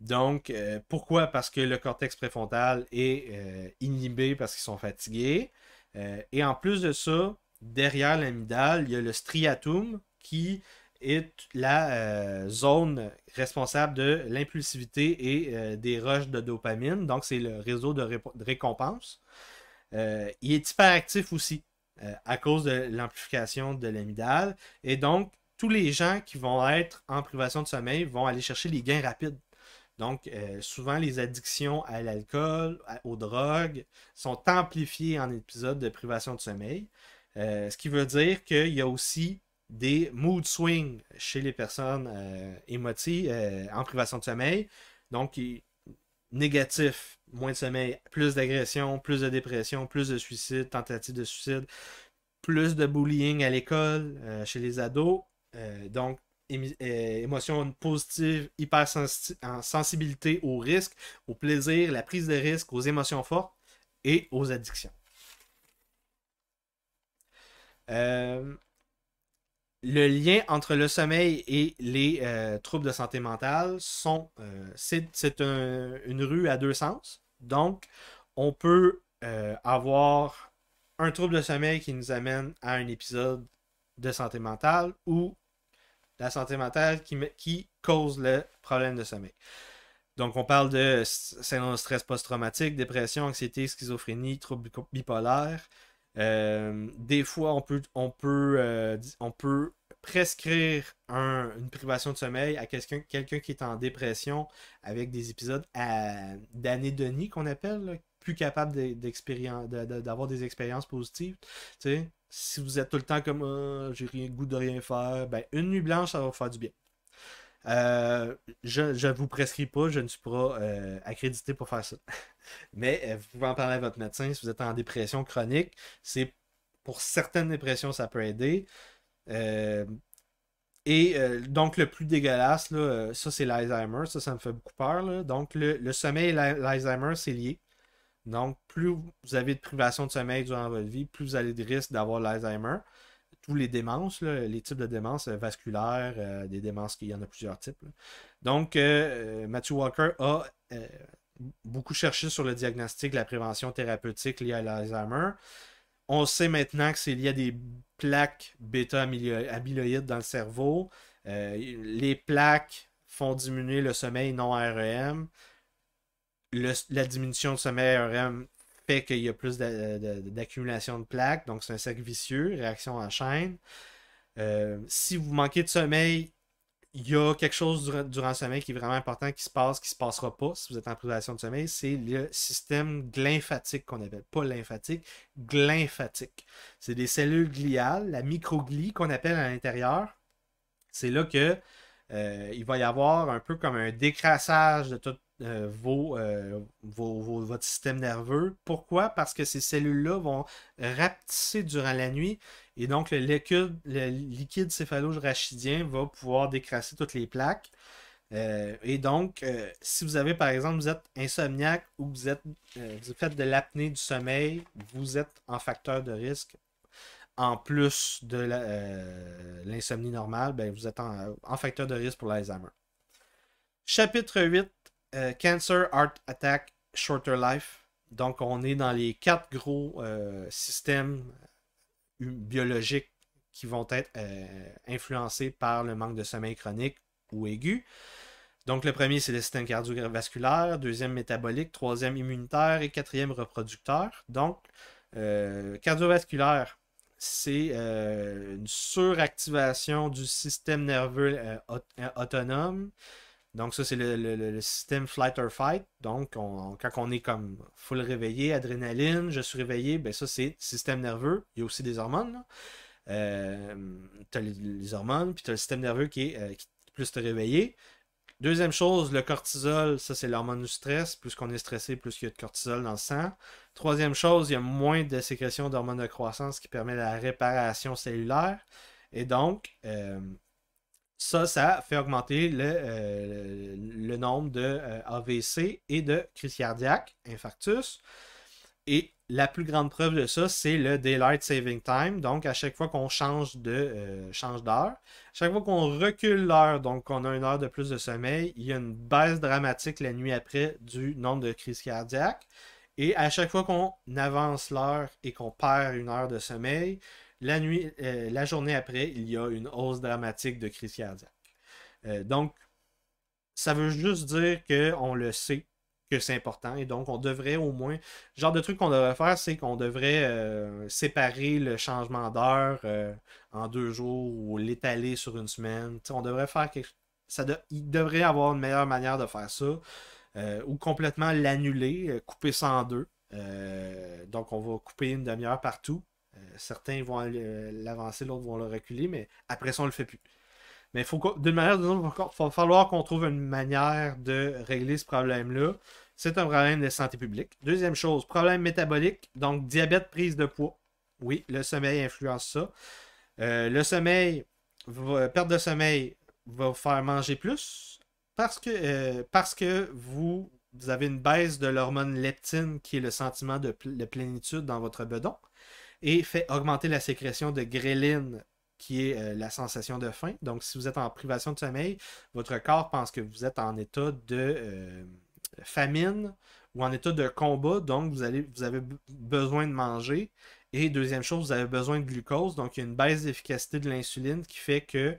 donc, euh, pourquoi? Parce que le cortex préfrontal est euh, inhibé parce qu'ils sont fatigués. Euh, et en plus de ça, derrière l'amidale, il y a le striatum qui est la zone responsable de l'impulsivité et des rushs de dopamine. Donc, c'est le réseau de, récompense. il est hyperactif aussi à cause de l'amplification de l'amidale. Et donc, tous les gens qui vont être en privation de sommeil vont aller chercher les gains rapides donc, euh, souvent, les addictions à l'alcool, aux drogues, sont amplifiées en épisodes de privation de sommeil. Euh, ce qui veut dire qu'il y a aussi des mood swings chez les personnes euh, émotives en privation de sommeil. Donc, négatif, moins de sommeil, plus d'agression, plus de dépression, plus de suicide, tentative de suicide, plus de bullying à l'école, chez les ados. donc, euh, émotions positive, hypersensibilité au risque, au plaisir, la prise de risque, aux émotions fortes et aux addictions. Euh, le lien entre le sommeil et les euh, troubles de santé mentale sont c'est une rue à deux sens. Donc, on peut avoir un trouble de sommeil qui nous amène à un épisode de santé mentale ou la santé mentale qui, qui cause le problème de sommeil. Donc, on parle de syndrome stress post-traumatique, dépression, anxiété, schizophrénie, troubles bipolaires. Euh, des fois, on peut, on peut, euh, on peut prescrire une privation de sommeil à quelqu'un qui est en dépression avec des épisodes d'anhédonie qu'on appelle, plus capable d'avoir des expériences positives. si vous êtes tout le temps comme ah, j'ai rien goût de rien faire, ben, une nuit blanche, ça va vous faire du bien. Euh, je ne vous prescris pas, je ne suis pas euh, accrédité pour faire ça. Mais euh, vous pouvez en parler à votre médecin si vous êtes en dépression chronique. C'est pour certaines dépressions, ça peut aider. Et donc, le plus dégueulasse, là, ça, c'est l'Alzheimer. Ça, ça me fait beaucoup peur. Donc, le sommeil et l'Alzheimer, c'est lié. Donc, plus vous avez de privation de sommeil durant votre vie, plus vous avez de risques d'avoir l'Alzheimer. Tous les démences, les types de démences euh, vasculaires, euh, des démences, qu'il y en a plusieurs types. Donc, euh, Matthew Walker a beaucoup cherché sur le diagnostic, la prévention thérapeutique liée à l'Alzheimer. On sait maintenant que c'est lié à des plaques bêta-amyloïdes dans le cerveau. les plaques font diminuer le sommeil non REM la diminution de sommeil REM fait qu'il y a plus d'accumulation de plaques, donc c'est un cercle vicieux, réaction en chaîne. Euh, si vous manquez de sommeil, il y a quelque chose durant, le sommeil qui est vraiment important qui se passe, qui ne se passera pas si vous êtes en privation de sommeil, c'est le système glymphatique qu'on appelle. Pas lymphatique, glymphatique. C'est des cellules gliales, la microglie qu'on appelle à l'intérieur. C'est là que euh, il va y avoir un peu comme un décrassage de toute euh, euh, votre système nerveux. Pourquoi? Parce que ces cellules-là vont rapetisser durant la nuit et donc le liquide, le rachidien va pouvoir décrasser toutes les plaques. Euh, et donc, si vous avez, par exemple, vous êtes insomniaque ou vous, êtes, vous faites de l'apnée du sommeil, vous êtes en facteur de risque en plus de l'insomnie normale, ben, vous êtes en, facteur de risque pour l'Alzheimer. Chapitre 8, euh, Cancer, Heart Attack, Shorter Life. Donc, on est dans les quatre gros euh, systèmes euh, hum, biologiques qui vont être influencés par le manque de sommeil chronique ou aigu. Donc, le premier, c'est le système cardiovasculaire, deuxième métabolique, troisième immunitaire et quatrième reproducteur. Donc, cardiovasculaire, c'est une suractivation du système nerveux autonome donc, ça, c'est le, système flight or fight. Donc, quand on est comme full réveillé, adrénaline, je suis réveillé, ben ça, c'est système nerveux. Il y a aussi des hormones. Euh, tu as les, hormones, puis tu as le système nerveux euh, qui est, plus te réveiller. Deuxième chose, le cortisol, ça c'est l'hormone du stress. Plus qu'on est stressé, plus qu'il y a de cortisol dans le sang. Troisième chose, il y a moins de sécrétion d'hormones de croissance qui permet la réparation cellulaire. Et donc, euh, ça, ça fait augmenter le, euh, nombre de euh, AVC et de crise cardiaque, infarctus. Et la plus grande preuve de ça, c'est le Daylight Saving Time. Donc, à chaque fois qu'on change de euh, change d'heure, à chaque fois qu'on recule l'heure, donc qu'on a une heure de plus de sommeil, il y a une baisse dramatique la nuit après du nombre de crises cardiaques. Et à chaque fois qu'on avance l'heure et qu'on perd une heure de sommeil, la, nuit, euh, la journée après, il y a une hausse dramatique de crise cardiaque. Euh, donc, ça veut juste dire qu'on le sait que c'est important et donc on devrait au moins, le genre de truc qu'on devrait faire, c'est qu'on devrait euh, séparer le changement d'heure en deux jours ou l'étaler sur une semaine. on devrait faire quelque ça Il devrait avoir une meilleure manière de faire ça ou complètement l'annuler, couper ça en deux. donc on va couper une demi-heure partout euh, certains vont euh, l'avancer, l'autre vont le reculer, mais après ça, on le fait plus. Mais d'une manière ou d'une autre, il va falloir qu'on trouve une manière de régler ce problème-là. C'est un problème de santé publique. Deuxième chose, problème métabolique, donc diabète, prise de poids. Oui, le sommeil influence ça. Euh, le sommeil, perte de sommeil va vous faire manger plus parce que, parce que vous, avez une baisse de l'hormone leptine qui est le sentiment de, de plénitude dans votre bedon et fait augmenter la sécrétion de gréline qui est euh, la sensation de faim. Donc, si vous êtes en privation de sommeil, votre corps pense que vous êtes en état de euh, famine ou en état de combat, donc vous, allez, vous avez besoin de manger. Et deuxième chose, vous avez besoin de glucose, donc il y a une baisse d'efficacité de l'insuline qui fait que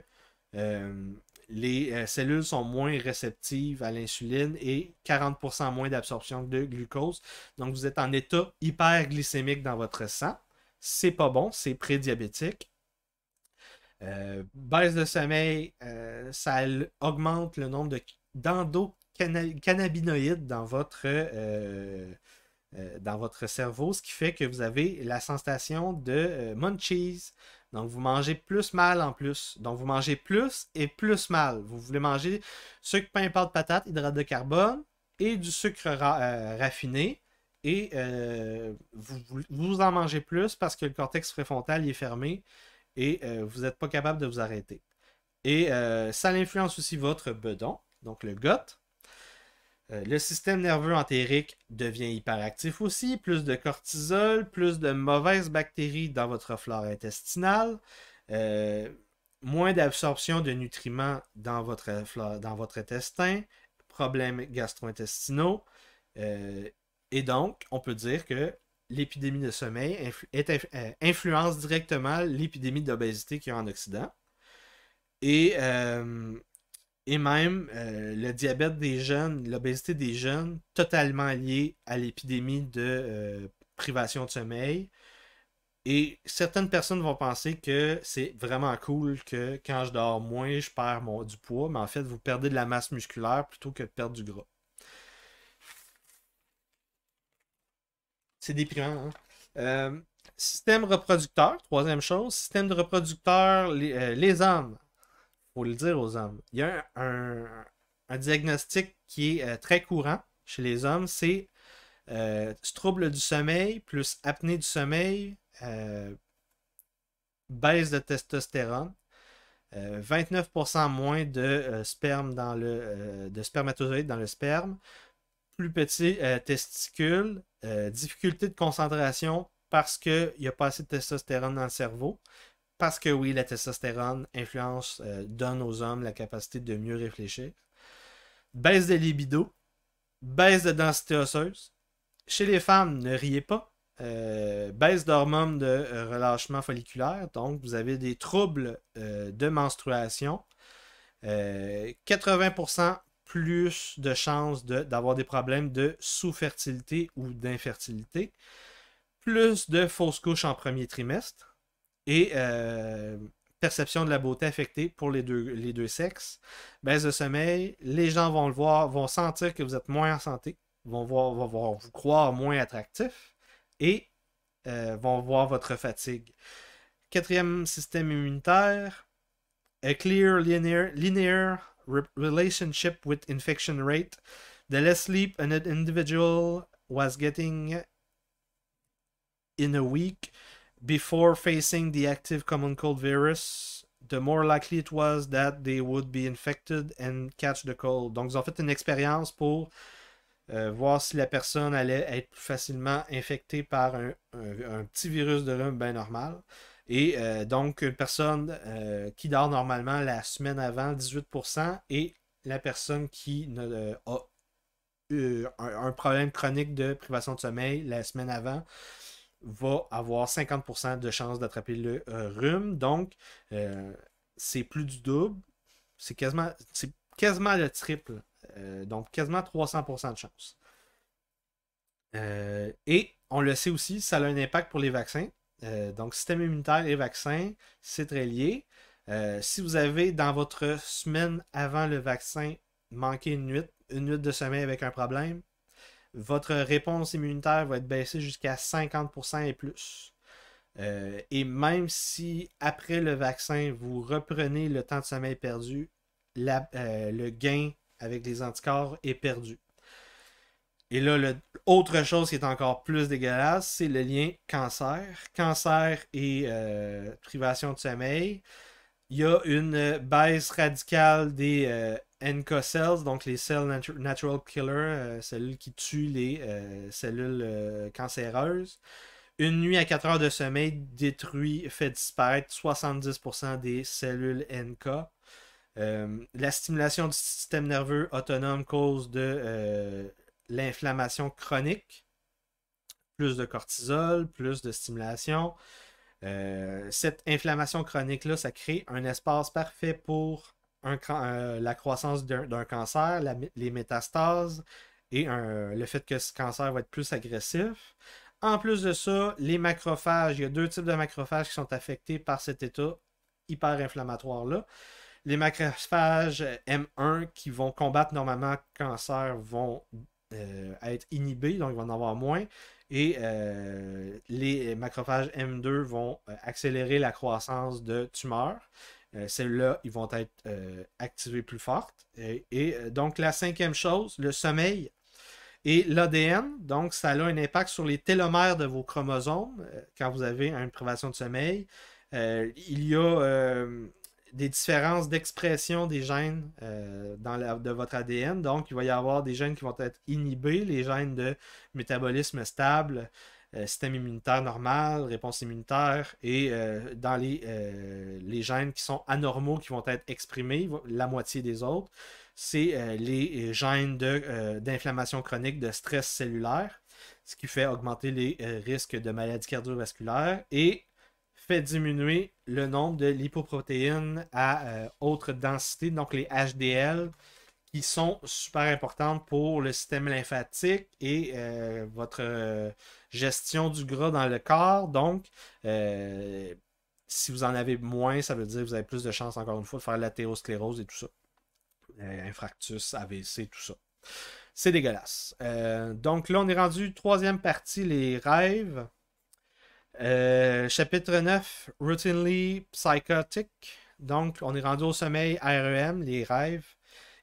euh, les cellules sont moins réceptives à l'insuline et 40% moins d'absorption de glucose. Donc vous êtes en état hyperglycémique dans votre sang c'est pas bon, c'est prédiabétique. diabétique euh, baisse de sommeil, euh, ça augmente le nombre d'endocannabinoïdes dans votre euh, dans votre cerveau, ce qui fait que vous avez la sensation de munchies. Donc vous mangez plus mal en plus. Donc vous mangez plus et plus mal. Vous voulez manger sucre, pain, pâte, patate, hydrate de carbone et du sucre raffiné et euh, vous, vous, en mangez plus parce que le cortex préfrontal est fermé et euh, vous n'êtes pas capable de vous arrêter. Et euh, ça influence aussi votre bedon, donc le GOT. Le système nerveux entérique devient hyperactif aussi, plus de cortisol, plus de mauvaises bactéries dans votre flore intestinale, moins d'absorption de nutriments dans votre, dans votre intestin, problèmes gastro-intestinaux, et donc, on peut dire que l'épidémie de sommeil euh, influence directement l'épidémie d'obésité qu'il y a en Occident. Et, euh, et même euh, le diabète des jeunes, l'obésité des jeunes, totalement liée à l'épidémie de privation de sommeil. Et certaines personnes vont penser que c'est vraiment cool que quand je dors moins, je perds du poids, mais en fait, vous perdez de la masse musculaire plutôt que de perdre du gras. C'est déprimant. Hein. Euh, système reproducteur, troisième chose. Système de reproducteur, les, hommes. Euh, Il faut le dire aux hommes. Il y a un, diagnostic qui est euh, très courant chez les hommes. C'est trouble du sommeil plus apnée du sommeil, baisse de testostérone. 29% moins de sperme dans le de spermatozoïdes dans le sperme, plus petits euh, testicules, euh, difficulté de concentration parce qu'il n'y a pas assez de testostérone dans le cerveau. Parce que oui, la testostérone influence, euh, donne aux hommes la capacité de mieux réfléchir. Baisse de libido, baisse de densité osseuse. Chez les femmes, ne riez pas. baisse d'hormones de relâchement folliculaire, donc vous avez des troubles de menstruation. 80% plus de chances d'avoir des problèmes de sous-fertilité ou d'infertilité, plus de fausses couches en premier trimestre et euh, perception de la beauté affectée pour les deux, les deux sexes, baisse de sommeil, les gens vont le voir, vont sentir que vous êtes moins en santé, vont, voir, vous croire moins attractif et euh, vont voir votre fatigue. Quatrième système immunitaire, a euh, clear linear, linear relationship with infection rate. The less sleep an individual was getting in a week before facing the active common cold virus, the more likely it was that they would be infected and catch the cold. Donc, ils ont fait une expérience pour euh, voir si la personne allait être facilement infectée par un, petit virus de rhume bien normal. Et euh, donc, une personne euh, qui dort normalement la semaine avant, 18%, et la personne qui euh, a un, un, problème chronique de privation de sommeil la semaine avant va avoir 50% de chances d'attraper le rhume. Donc, c'est plus du double. C'est quasiment, c'est quasiment le triple. donc, quasiment 300% de chance. et on le sait aussi, ça a un impact pour les vaccins euh, donc, système immunitaire et vaccin, c'est très lié. Euh, si vous avez dans votre semaine avant le vaccin manqué une nuit, de sommeil avec un problème, votre réponse immunitaire va être baissée jusqu'à 50% et plus. Euh, et même si après le vaccin, vous reprenez le temps de sommeil perdu, le gain avec les anticorps est perdu. Et là, l'autre autre chose qui est encore plus dégueulasse, c'est le lien cancer. Cancer et euh, privation de sommeil. Il y a une baisse radicale des euh, NK cells, donc les celles natural killer, euh, cellules qui tuent les cellules cancéreuses. Une nuit à 4 heures de sommeil détruit, fait disparaître 70% des cellules NK. la stimulation du système nerveux autonome cause de l'inflammation chronique, plus de cortisol, plus de stimulation. Euh, cette inflammation chronique-là, ça crée un espace parfait pour un, euh, la croissance d'un cancer, les métastases et le fait que ce cancer va être plus agressif. En plus de ça, les macrophages, il y a deux types de macrophages qui sont affectés par cet état hyper-inflammatoire-là. Les macrophages M1 qui vont combattre normalement le cancer vont euh, être inhibés, donc il va en avoir moins. Et euh, les macrophages M2 vont euh, accélérer la croissance de tumeurs. Euh, celles-là, ils vont être activés plus fortes. Et, et, donc, la cinquième chose, le sommeil. Et l'ADN, donc, ça a un impact sur les télomères de vos chromosomes quand vous avez une privation de sommeil. il y a des différences d'expression des gènes euh, dans de votre ADN. Donc, il va y avoir des gènes qui vont être inhibés, les gènes de métabolisme stable, euh, système immunitaire normal, réponse immunitaire, et euh, dans les, les, gènes qui sont anormaux, qui vont être exprimés, la moitié des autres, c'est les gènes d'inflammation chronique, de stress cellulaire, ce qui fait augmenter les risques de maladies cardiovasculaires, et fait diminuer le nombre de lipoprotéines à haute euh, densité, donc les HDL, qui sont super importantes pour le système lymphatique et euh, votre euh, gestion du gras dans le corps. Donc, si vous en avez moins, ça veut dire que vous avez plus de chances, encore une fois, de faire l'athérosclérose et tout ça. Infractus, AVC, tout ça. C'est dégueulasse. donc là, on est rendu troisième partie, les rêves. Euh, chapitre 9, Routinely Psychotic. Donc, on est rendu au sommeil REM, les rêves.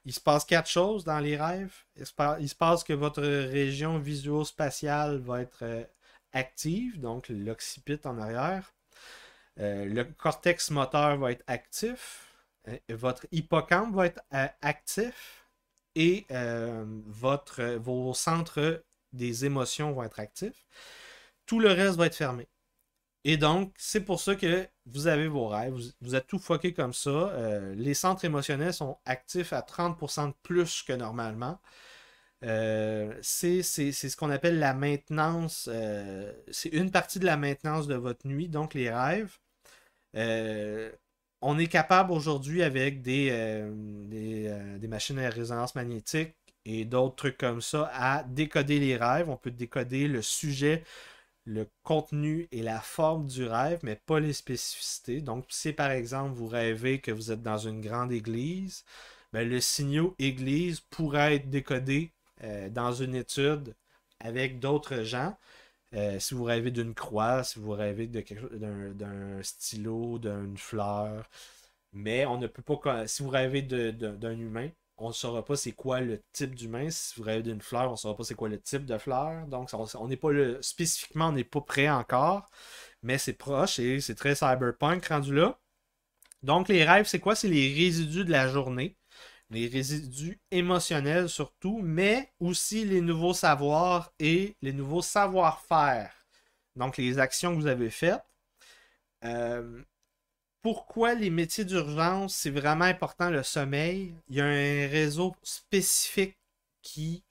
Il se passe quatre choses dans les rêves. Il se, passe que votre région visuo-spatiale va être euh, active, donc l'occipite en arrière. Euh, le cortex moteur va être actif. Votre hippocampe va être actif. Et votre, vos centres des émotions vont être actifs. Tout le reste va être fermé. Et donc, c'est pour ça que vous avez vos rêves, vous, êtes tout foqué comme ça. Euh, les centres émotionnels sont actifs à 30% de plus que normalement. Euh, c'est ce qu'on appelle la maintenance. Euh, c'est une partie de la maintenance de votre nuit, donc les rêves. on est capable aujourd'hui avec des, des, des, machines à résonance magnétique et d'autres trucs comme ça à décoder les rêves. On peut décoder le sujet, le contenu et la forme du rêve, mais pas les spécificités. Donc, si par exemple vous rêvez que vous êtes dans une grande église, ben, le signaux église pourrait être décodé euh, dans une étude avec d'autres gens. Euh, si vous rêvez d'une croix, si vous rêvez d'un stylo, d'une fleur, mais on ne peut pas. Si vous rêvez d'un humain, on ne saura pas c'est quoi le type d'humain. Si vous rêvez d'une fleur, on ne saura pas c'est quoi le type de fleur. Donc, on n'est pas spécifiquement, on n'est pas prêt encore, mais c'est proche et c'est très cyberpunk rendu là. Donc, les rêves, c'est quoi? C'est les résidus de la journée, les résidus émotionnels surtout, mais aussi les nouveaux savoirs et les nouveaux savoir-faire. Donc, les actions que vous avez faites. Euh, pourquoi les métiers d'urgence, c'est vraiment important le sommeil. Il y a un réseau spécifique qui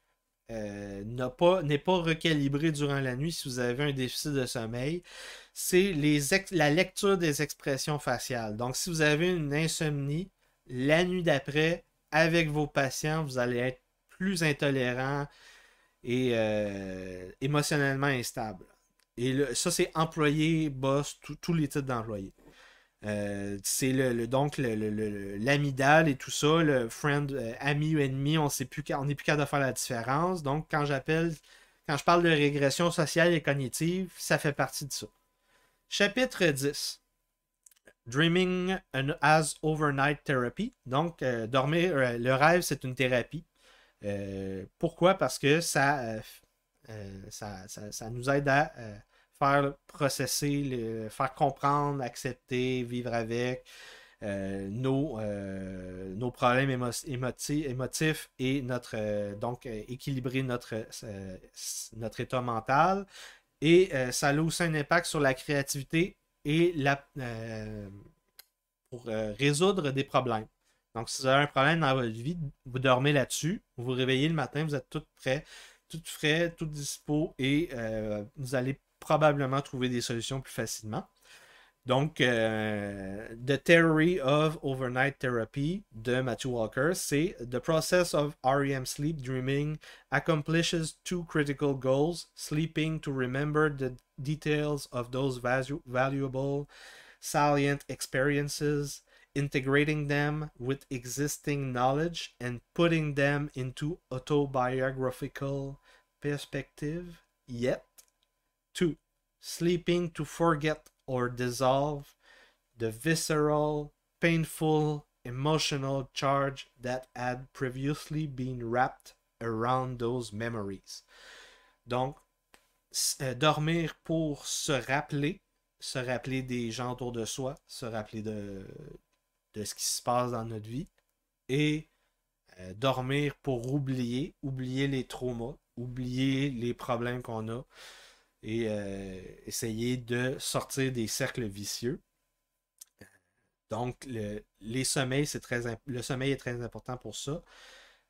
euh, n'est pas, recalibré durant la nuit si vous avez un déficit de sommeil. C'est la lecture des expressions faciales. Donc, si vous avez une insomnie, la nuit d'après, avec vos patients, vous allez être plus intolérant et euh, émotionnellement instable. Et ça, c'est employé, boss, tous les types d'employés. Euh, c'est le, donc le, et tout ça, le friend, euh, ami ou ennemi, on n'est plus capable de faire la différence. Donc, quand j'appelle, quand je parle de régression sociale et cognitive, ça fait partie de ça. Chapitre 10. Dreaming as overnight therapy. Donc, euh, dormir, le rêve, c'est une thérapie. pourquoi? Parce que ça, ça, nous aide à faire processer, faire comprendre, accepter, vivre avec euh, nos, euh, nos problèmes émotifs et notre, euh, donc équilibrer notre, notre état mental. Et ça a aussi un impact sur la créativité et la, pour résoudre des problèmes. Donc, si vous avez un problème dans votre vie, vous dormez là-dessus, vous vous réveillez le matin, vous êtes tout prêt, tout frais, tout dispo et vous allez probablement trouver des solutions plus facilement. Donc, euh, The Theory of Overnight Therapy de Matthew Walker, c'est The process of REM sleep dreaming accomplishes two critical goals sleeping to remember the details of those valuable, salient experiences, integrating them with existing knowledge, and putting them into autobiographical perspective. Yep. 2. Sleeping to forget or dissolve the visceral, painful, emotional charge that had previously been wrapped around those memories. Donc, euh, dormir pour se rappeler, se rappeler des gens autour de soi, se rappeler de, de ce qui se passe dans notre vie et euh, dormir pour oublier, oublier les traumas, oublier les problèmes qu'on a, et euh, essayer de sortir des cercles vicieux. Donc, le, c'est très le sommeil est très important pour ça.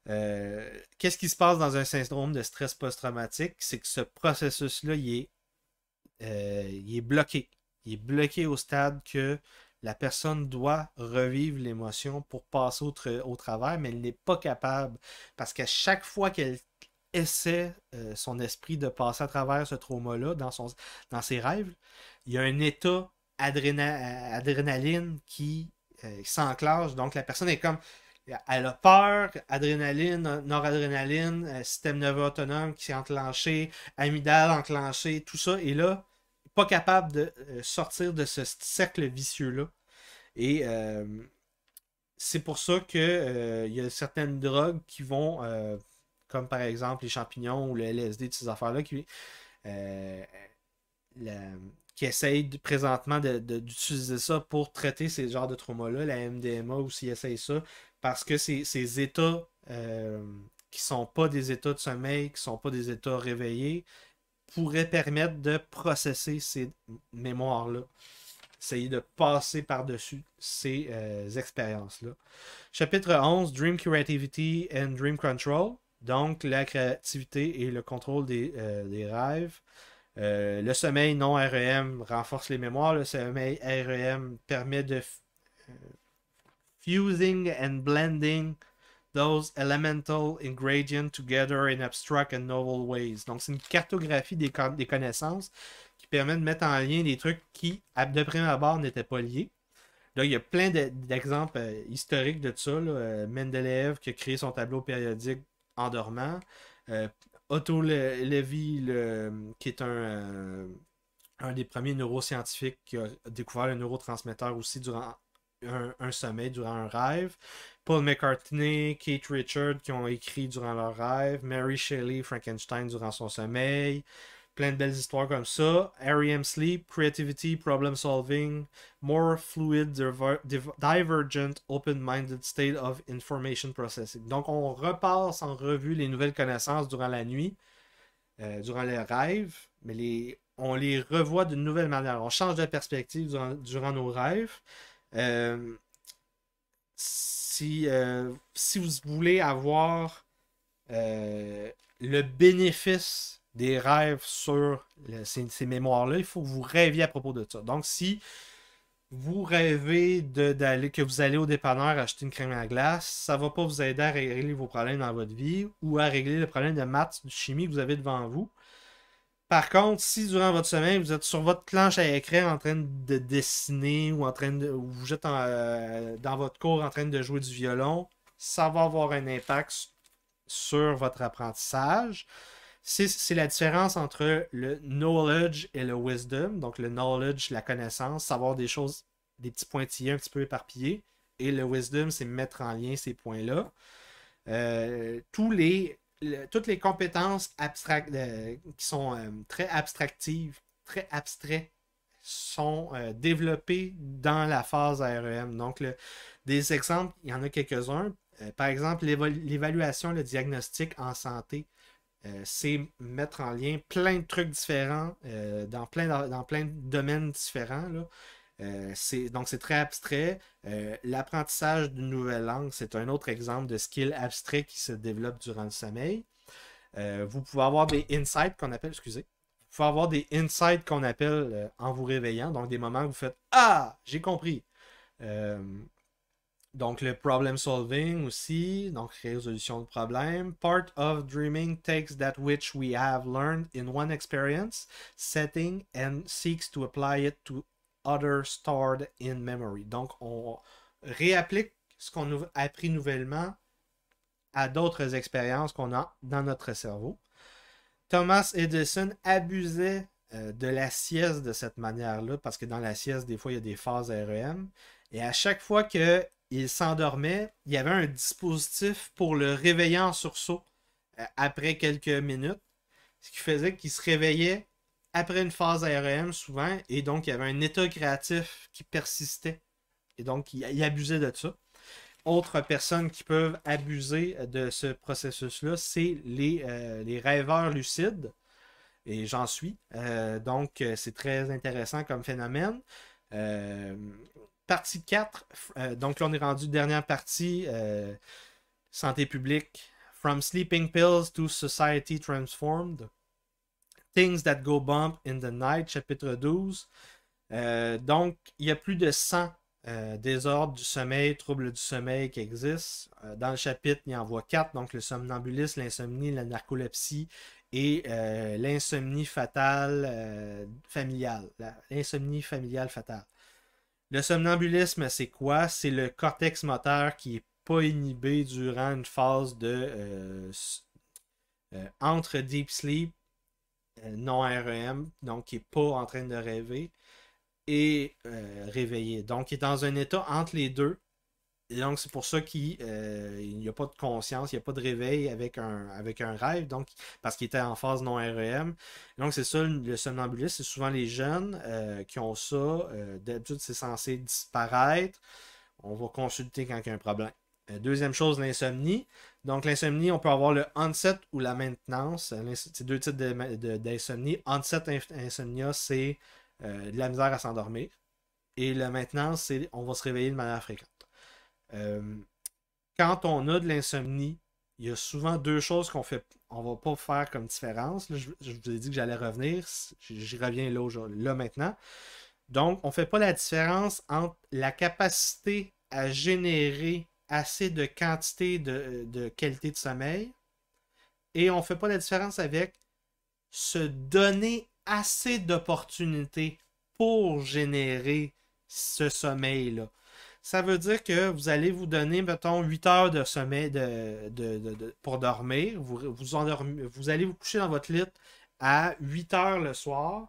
Euh, qu'est-ce qui se passe dans un syndrome de stress post-traumatique? C'est que ce processus-là, euh, il, est bloqué. Il est bloqué au stade que la personne doit revivre l'émotion pour passer au, travers, mais elle n'est pas capable parce qu'à chaque fois qu'elle essaie euh, son esprit de passer à travers ce trauma-là dans, dans ses rêves, il y a un état euh, adrénaline euh, qui, s'enclenche. Donc la personne est comme. Elle a peur, adrénaline, noradrénaline, système nerveux autonome qui s'est enclenché, amygdale enclenchée, tout ça. Et là, pas capable de sortir de ce cercle vicieux-là. Et c'est pour ça qu'il y a certaines drogues qui vont comme par exemple les champignons ou le LSD, de ces affaires-là qui, euh, essayent présentement d'utiliser ça pour traiter ces genres de traumas-là. La MDMA aussi essaye ça parce que ces, états euh, qui ne sont pas des états de sommeil, qui ne sont pas des états réveillés, pourraient permettre de processer ces mémoires-là essayer de passer par-dessus ces euh, expériences-là. Chapitre 11, Dream Creativity and Dream Control. Donc, la créativité et le contrôle des, euh, rêves. Euh, le sommeil non REM renforce les mémoires. Le sommeil REM permet de euh, fusing and blending those elemental ingredients together in abstract and novel ways. Donc, c'est une cartographie des, des, connaissances qui permet de mettre en lien des trucs qui, de prime abord, n'étaient pas liés. Là, il y a plein d'exemples historiques de ça. Mendeleev qui a créé son tableau périodique endormant, euh, Otto Levy, qui est euh, un, des premiers neuroscientifiques qui a découvert le neurotransmetteur aussi durant un, sommeil durant un rêve. Paul McCartney, Kate Richard qui ont écrit durant leur rêve. Mary Shelley, Frankenstein durant son sommeil plein de belles histoires comme ça. R.E.M. Sleep, Creativity, Problem Solving, More Fluid, Divergent, Open-Minded State of Information Processing. Donc, on repasse en revue les nouvelles connaissances durant la nuit, euh, durant les rêves, mais les, on les revoit d'une nouvelle manière. On change de perspective durant, nos rêves. Euh, si, euh, si vous voulez avoir le bénéfice des rêves sur ces, mémoires-là, il faut que vous rêviez à propos de ça. Donc, si vous rêvez d'aller que vous allez au dépanneur acheter une crème à glace, ça ne va pas vous aider à régler vos problèmes dans votre vie ou à régler le problème de maths, de chimie que vous avez devant vous. Par contre, si durant votre semaine, vous êtes sur votre planche à écrire en train de dessiner ou en train de vous êtes euh, dans votre cours en train de jouer du violon, ça va avoir un impact sur votre apprentissage c'est la différence entre le knowledge et le wisdom. Donc, le knowledge, la connaissance, savoir des choses, des petits pointillés un petit peu éparpillés. Et le wisdom, c'est mettre en lien ces points-là. Euh, les, toutes les compétences abstractes euh, qui sont euh, très abstractives, très abstraites, sont développées dans la phase REM. Donc, des exemples, il y en a quelques-uns. par exemple, l'évaluation, le diagnostic en santé euh, c'est mettre en lien plein de trucs différents euh, dans, plein de, dans plein domaines différents. Là. Euh, donc, c'est très abstrait. L'apprentissage d'une nouvelle langue, c'est un autre exemple de skill abstrait qui se développe durant le sommeil. vous pouvez avoir des insights qu'on appelle, excusez, vous pouvez avoir des insights qu'on appelle en vous réveillant, donc des moments où vous faites Ah, j'ai compris. Donc, le problem solving aussi, donc résolution de problème. « Part of dreaming takes that which we have learned in one experience, setting, and seeks to apply it to other stored in memory. Donc, on réapplique ce qu'on a appris nouvellement à d'autres expériences qu'on a dans notre cerveau. Thomas Edison abusait euh, de la sieste de cette manière-là, parce que dans la sieste, des fois, il y a des phases REM. Et à chaque fois que il s'endormait, il y avait un dispositif pour le réveiller en sursaut euh, après quelques minutes, ce qui faisait qu'il se réveillait après une phase REM souvent, et donc il y avait un état créatif qui persistait, et donc il, abusait de ça. Autres personnes qui peuvent abuser de ce processus-là, c'est les, euh, les rêveurs lucides, et j'en suis. Euh, donc c'est très intéressant comme phénomène partie 4. Euh, donc là, on est rendu dernière partie. Euh, santé publique. From Sleeping Pills to Society Transformed. Things That Go Bump in the Night, chapitre 12. Euh, donc, il y a plus de 100 désordres du sommeil, troubles du sommeil qui existent. dans le chapitre, il y en voit 4, donc le somnambulisme, l'insomnie, la narcolepsie et l'insomnie fatale familiale. L'insomnie familiale fatale. Le somnambulisme, c'est quoi? C'est le cortex moteur qui n'est pas inhibé durant une phase de euh, euh, entre deep sleep euh, non REM, donc qui n'est pas en train de rêver et réveillé. Donc, il est dans un état entre les deux donc, c'est pour ça qu'il n'y euh, a pas de conscience, il n'y a pas de réveil avec un, avec un rêve, donc, parce qu'il était en phase non REM. donc, c'est ça le somnambulisme. C'est souvent les jeunes euh, qui ont ça. Euh, d'habitude, c'est censé disparaître. On va consulter quand il y a un problème. deuxième chose, l'insomnie. Donc, l'insomnie, on peut avoir le onset ou la maintenance. C'est deux types d'insomnie. Onset insomnia, c'est de la misère à s'endormir. Et la maintenance, c'est on va se réveiller de manière fréquente. Euh, quand on a de l'insomnie, il y a souvent deux choses qu'on fait, on va pas faire comme différence. je, vous ai dit que j'allais revenir, j'y reviens là, là maintenant. Donc, on ne fait pas la différence entre la capacité à générer assez de quantité de, de qualité de sommeil et on ne fait pas la différence avec se donner assez d'opportunités pour générer ce sommeil-là ça veut dire que vous allez vous donner, mettons, 8 heures de sommeil pour dormir. Vous, vous, vous allez vous coucher dans votre lit à 8 heures le soir.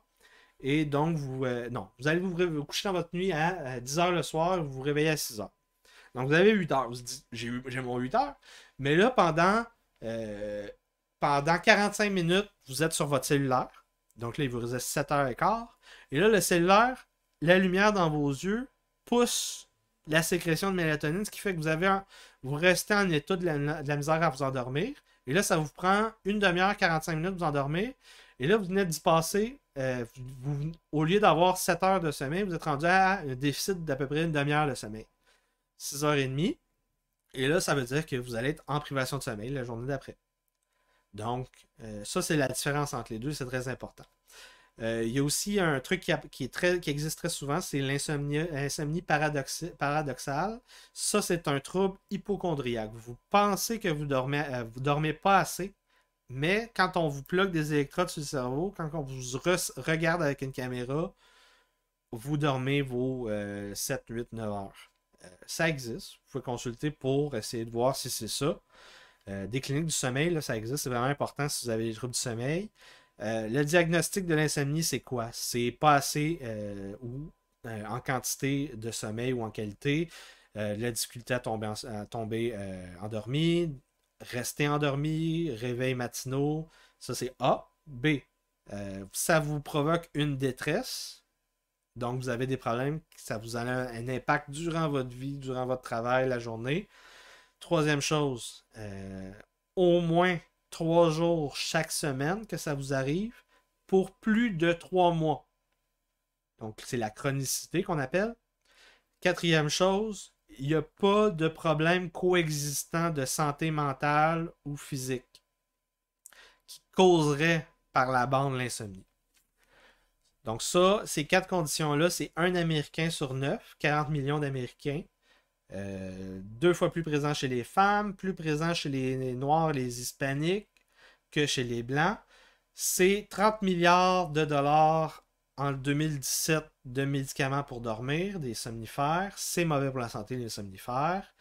Et donc, vous, euh, non, vous allez vous, coucher dans votre nuit à, 10 heures le soir et vous vous réveillez à 6 heures. Donc, vous avez 8 heures. Vous dites, j'ai mon 8 heures. Mais là, pendant, euh, pendant 45 minutes, vous êtes sur votre cellulaire. Donc là, il vous reste 7 heures et quart. Et là, le cellulaire, la lumière dans vos yeux pousse la sécrétion de mélatonine, ce qui fait que vous, avez vous restez en état de la, misère à vous endormir. Et là, ça vous prend une demi-heure, 45 minutes, vous endormir. Et là, vous venez de passer, euh, au lieu d'avoir 7 heures de sommeil, vous êtes rendu à un déficit d'à peu près une demi-heure de sommeil. 6 et demie, Et là, ça veut dire que vous allez être en privation de sommeil la journée d'après. Donc, euh, ça, c'est la différence entre les deux, c'est très important. Euh, il y a aussi un truc qui, existe très souvent, c'est l'insomnie paradoxale. Ça, c'est un trouble hypochondriaque. Vous pensez que vous dormez, euh, dormez pas assez, mais quand on vous plug des électrodes sur le cerveau, quand on vous regarde avec une caméra, vous dormez vos 7, 8, 9 heures. Euh, ça existe. Vous pouvez consulter pour essayer de voir si c'est ça. des cliniques du sommeil, ça existe. C'est vraiment important si vous avez des troubles du sommeil. Euh, le diagnostic de l'insomnie, c'est quoi? C'est pas assez euh, ou euh, en quantité de sommeil ou en qualité, la difficulté à tomber, endormi, rester endormi, réveil matinaux, ça c'est A. B, ça vous provoque une détresse, donc vous avez des problèmes, ça vous a un impact durant votre vie, durant votre travail, la journée. Troisième chose, au moins trois jours chaque semaine que ça vous arrive pour plus de trois mois. Donc, c'est la chronicité qu'on appelle. Quatrième chose, il n'y a pas de problème coexistant de santé mentale ou physique qui causerait par la bande l'insomnie. Donc ça, ces quatre conditions-là, c'est un Américain sur neuf, 40 millions d'Américains, euh, deux fois plus présent chez les femmes, plus présent chez les, Noirs Noirs, les Hispaniques que chez les Blancs. C'est 30 milliards de dollars en 2017 de médicaments pour dormir, des somnifères. C'est mauvais pour la santé, les somnifères.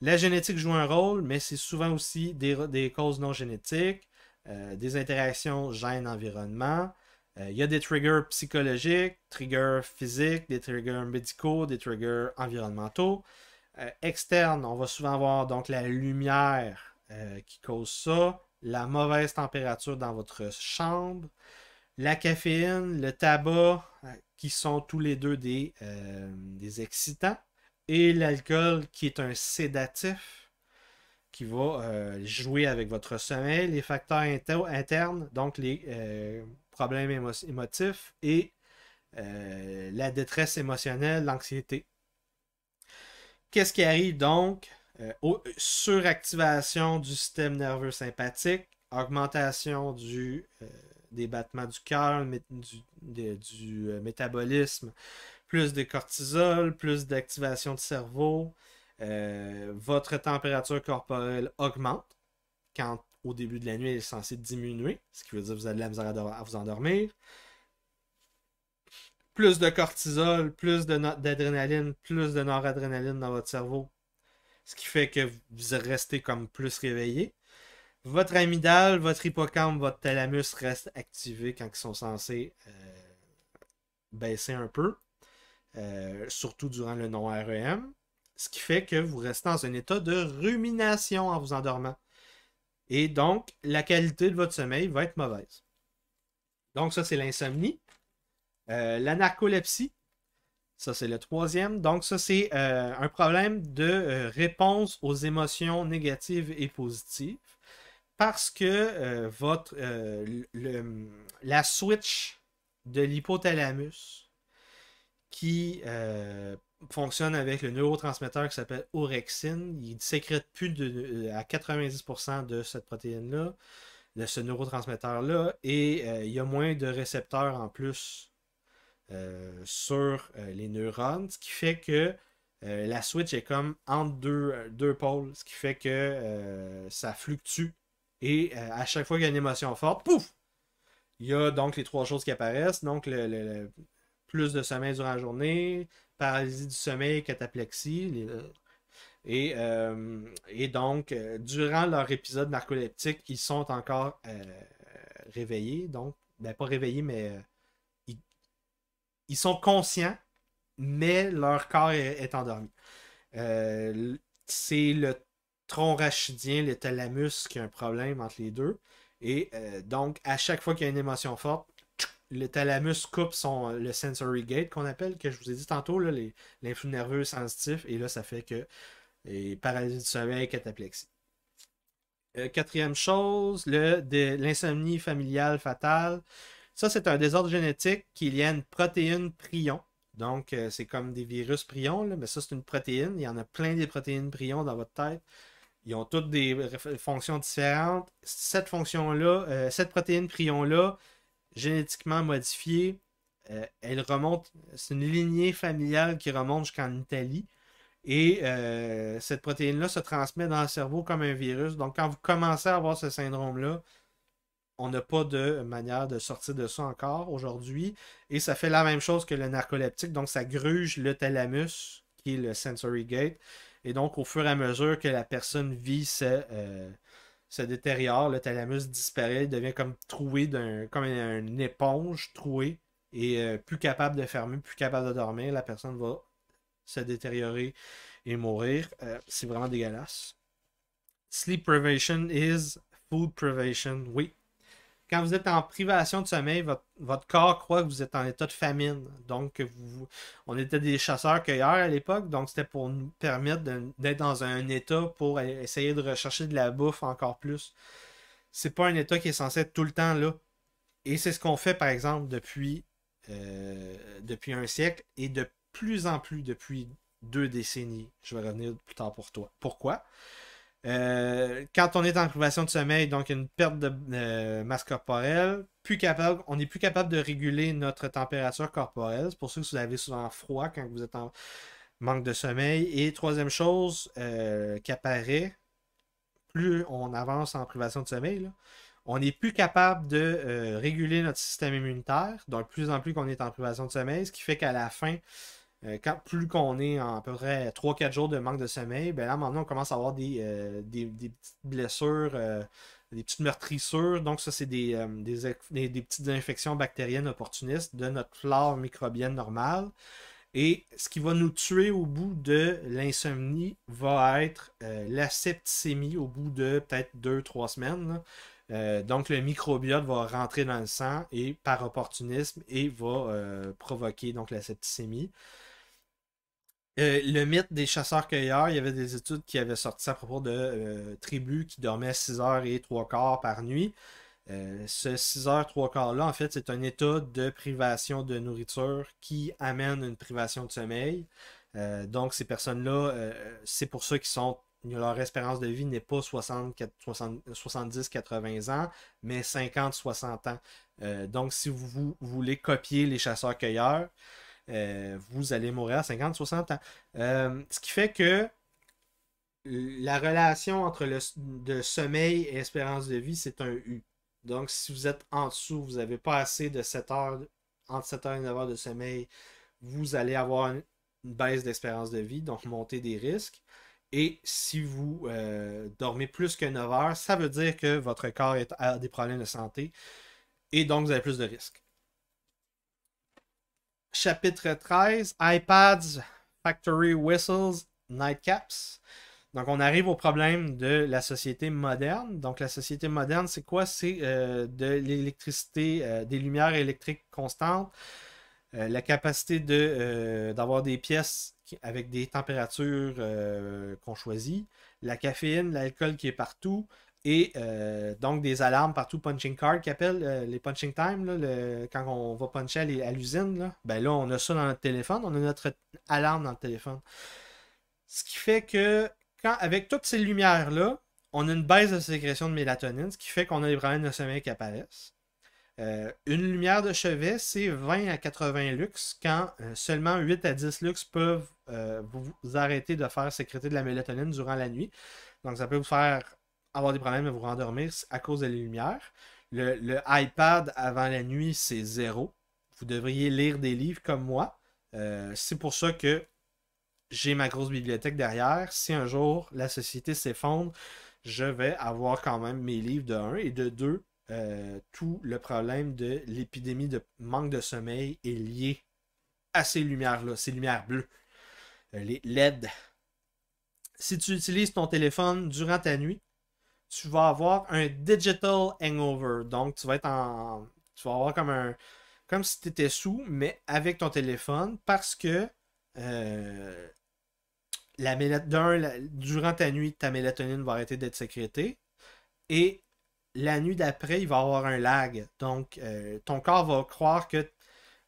La génétique joue un rôle, mais c'est souvent aussi des, causes non génétiques, euh, des interactions gènes-environnement. Euh, il y a des triggers psychologiques, triggers physiques, des triggers médicaux, des triggers environnementaux. Euh, externe, on va souvent avoir donc la lumière euh, qui cause ça, la mauvaise température dans votre chambre, la caféine, le tabac, euh, qui sont tous les deux des, excitants, et l'alcool qui est un sédatif qui va jouer avec votre sommeil, les facteurs internes, donc les problèmes émotifs et la détresse émotionnelle, l'anxiété. Qu'est-ce qui arrive donc? Euh, suractivation du système nerveux sympathique, augmentation du, euh, des battements du cœur, du, euh, métabolisme, plus de cortisol, plus d'activation du cerveau. votre température corporelle augmente quand au début de la nuit elle est censée diminuer, ce qui veut dire que vous avez de la misère à vous endormir plus de cortisol, plus d'adrénaline, plus de noradrénaline dans votre cerveau. Ce qui fait que vous restez comme plus réveillé. Votre amygdale, votre hippocampe, votre thalamus restent activés quand ils sont censés euh, baisser un peu, euh, surtout durant le non-REM. Ce qui fait que vous restez dans un état de rumination en vous endormant. Et donc, la qualité de votre sommeil va être mauvaise. Donc, ça, c'est l'insomnie. Euh, la narcolepsie, ça c'est le troisième. Donc ça c'est euh, un problème de euh, réponse aux émotions négatives et positives parce que votre, la switch de l'hypothalamus qui fonctionne avec le neurotransmetteur qui s'appelle orexine. Il sécrète plus de, à 90% de cette protéine-là, de ce neurotransmetteur-là, et il y a moins de récepteurs en plus euh, sur euh, les neurones, ce qui fait que euh, la switch est comme entre deux, pôles, ce qui fait que ça fluctue. Et à chaque fois qu'il y a une émotion forte, pouf! Il y a donc les trois choses qui apparaissent. Donc, le, plus de sommeil durant la journée, paralysie du sommeil, cataplexie. Et, et, donc, durant leur épisode narcoleptique, ils sont encore réveillés. Donc, ben, pas réveillés, mais ils sont conscients, mais leur corps est, endormi. Euh, c'est le tronc rachidien, le thalamus, qui a un problème entre les deux. Et euh, donc, à chaque fois qu'il y a une émotion forte, le thalamus coupe son, le sensory gate qu'on appelle, que je vous ai dit tantôt, l'influx nerveux sensitif, et là, ça fait que les paralysie du sommeil, cataplexie. Euh, quatrième chose, l'insomnie familiale fatale. Ça, c'est un désordre génétique qui est lié à une protéine prion. Donc, euh, c'est comme des virus prions, mais ça, c'est une protéine. Il y en a plein des protéines prions dans votre tête. Ils ont toutes des fonctions différentes. Cette fonction-là, euh, cette protéine prion-là, génétiquement modifiée, euh, elle remonte, c'est une lignée familiale qui remonte jusqu'en Italie. Et cette protéine-là se transmet dans le cerveau comme un virus. Donc, quand vous commencez à avoir ce syndrome-là, on n'a pas de manière de sortir de ça encore aujourd'hui. Et ça fait la même chose que le narcoleptique, donc ça gruge le thalamus, qui est le sensory gate. Et donc, au fur et à mesure que la personne vit ce, euh, se détériore, le thalamus disparaît, il devient comme troué, d'un, comme une éponge trouée, et euh, plus capable de fermer, plus capable de dormir, la personne va se détériorer et mourir. Euh, c'est vraiment dégueulasse. Sleep privation is food privation. Oui, quand vous êtes en privation de sommeil, votre, corps croit que vous êtes en état de famine. Donc, vous, on était des chasseurs-cueilleurs à l'époque, donc c'était pour nous permettre d'être dans un état pour e-, essayer de rechercher de la bouffe encore plus. C'est pas un état qui est censé être tout le temps là. Et c'est ce qu'on fait, par exemple, depuis, euh, depuis un siècle et de plus en plus depuis deux décennies. Je vais revenir plus tard pour toi. Pourquoi? Euh, quand on est en privation de sommeil, donc une perte de euh, masse corporelle, plus capable, on n'est plus capable de réguler notre température corporelle. C'est pour ça que vous avez souvent froid quand vous êtes en manque de sommeil. Et troisième chose euh, qui apparaît, plus on avance en privation de sommeil, on n'est plus capable de réguler notre système immunitaire. Donc, plus en plus qu'on est en privation de sommeil, ce qui fait qu'à la fin, euh, quand plus qu'on est en à peu près 3-4 jours de manque de sommeil, ben là maintenant on commence à avoir des, euh, petites blessures, euh, des petites meurtrissures. Donc ça c'est des, petites infections bactériennes opportunistes de notre flore microbienne normale. Et ce qui va nous tuer au bout de l'insomnie va être la septicémie au bout de peut-être 2-3 semaines. donc le microbiote va rentrer dans le sang et par opportunisme et va provoquer donc la septicémie. Euh, le mythe des chasseurs-cueilleurs, il y avait des études qui avaient sorti à propos de euh, tribus qui dormaient 6 heures et 3 quarts par nuit. Euh, ce 6 heures, 3 quarts-là, en fait, c'est un état de privation de nourriture qui amène une privation de sommeil. donc, ces personnes-là, c'est pour ça qu'ils sont leur espérance de vie n'est pas 70-80 ans, mais 50-60 ans. donc, si vous, voulez copier les chasseurs-cueilleurs, euh, vous allez mourir à 50-60 ans. Euh, ce qui fait que la relation entre le sommeil et espérance de vie, c'est un U. Donc, si vous êtes en dessous, vous n'avez pas assez de 7 heures, entre 7 heures et 9 heures de sommeil, vous allez avoir une, baisse d'espérance de vie, donc monter des risques. Et si vous euh, dormez plus que 9 heures, ça veut dire que votre corps a des problèmes de santé et donc vous avez plus de risques chapitre 13, iPads, Factory Whistles, Nightcaps. Donc, on arrive au problème de la société moderne. Donc, la société moderne, c'est quoi? C'est euh, de l'électricité, euh, des lumières électriques constantes, euh, la capacité d'avoir des pièces avec des températures qu'on choisit, la caféine, l'alcool qui est partout, et euh, donc des alarmes partout, punching card qui appellent euh, les punching time, quand on va puncher à l'usine, là, ben là on a ça dans notre téléphone, on a notre alarme dans le téléphone. Ce qui fait que quand avec toutes ces lumières-là, on a une baisse de sécrétion de mélatonine, ce qui fait qu'on a des problèmes de sommeil qui apparaissent. Euh, une lumière de chevet, c'est 20 à 80 lux, quand seulement 8 à 10 lux peuvent vous arrêter de faire sécréter de la mélatonine durant la nuit. Donc, ça peut vous faire avoir des problèmes à vous rendormir à cause de la lumière. Le, iPad avant la nuit, c'est zéro. Vous devriez lire des livres comme moi. Euh, c'est pour ça que j'ai ma grosse bibliothèque derrière. Si un jour la société s'effondre, je vais avoir quand même mes livres de 1 et de 2. Euh, tout le problème de l'épidémie de manque de sommeil est lié à ces lumières-là, ces lumières bleues, euh, les LED. Si tu utilises ton téléphone durant ta nuit, tu vas avoir un digital hangover. Donc, tu vas être en. Tu vas avoir comme un. Comme si tu étais sous, mais avec ton téléphone, parce que. Euh, la durant ta nuit, ta mélatonine va arrêter d'être sécrétée. Et la nuit d'après, il va y avoir un lag. Donc, euh, ton corps va croire que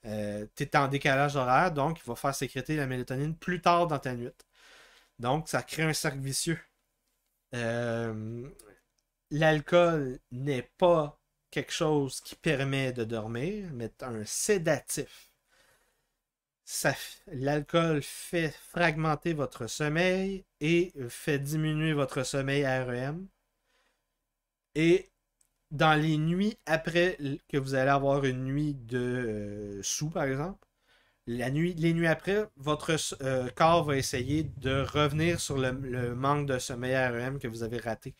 euh, tu es en décalage horaire, donc il va faire sécréter la mélatonine plus tard dans ta nuit. Donc, ça crée un cercle vicieux. Euh, l'alcool n'est pas quelque chose qui permet de dormir, mais un sédatif. L'alcool fait fragmenter votre sommeil et fait diminuer votre sommeil REM. Et dans les nuits après que vous allez avoir une nuit de euh, sous, par exemple, les nuits après, votre euh, corps va essayer de revenir sur le, le manque de sommeil REM que vous avez raté.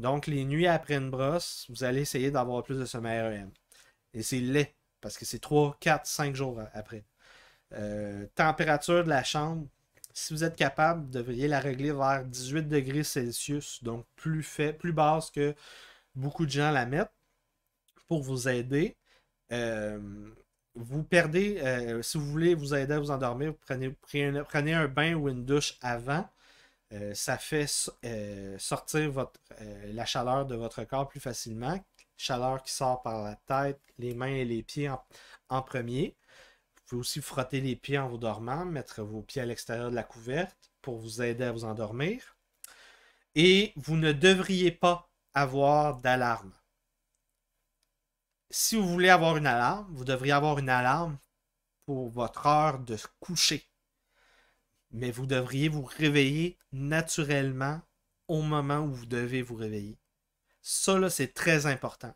Donc, les nuits après une brosse, vous allez essayer d'avoir plus de sommeil REM. Et c'est laid, parce que c'est 3, 4, 5 jours après. Euh, température de la chambre, si vous êtes capable, vous devriez la régler vers 18 degrés Celsius, donc plus, fait, plus basse que beaucoup de gens la mettent, pour vous aider. Euh, vous perdez, euh, si vous voulez vous aider à vous endormir, vous prenez un bain ou une douche avant. Euh, ça fait euh, sortir euh, la chaleur de votre corps plus facilement. Chaleur qui sort par la tête, les mains et les pieds en, en premier. Vous pouvez aussi frotter les pieds en vous dormant, mettre vos pieds à l'extérieur de la couverte pour vous aider à vous endormir. Et vous ne devriez pas avoir d'alarme. Si vous voulez avoir une alarme, vous devriez avoir une alarme pour votre heure de coucher mais vous devriez vous réveiller naturellement au moment où vous devez vous réveiller. Ça, là, c'est très important.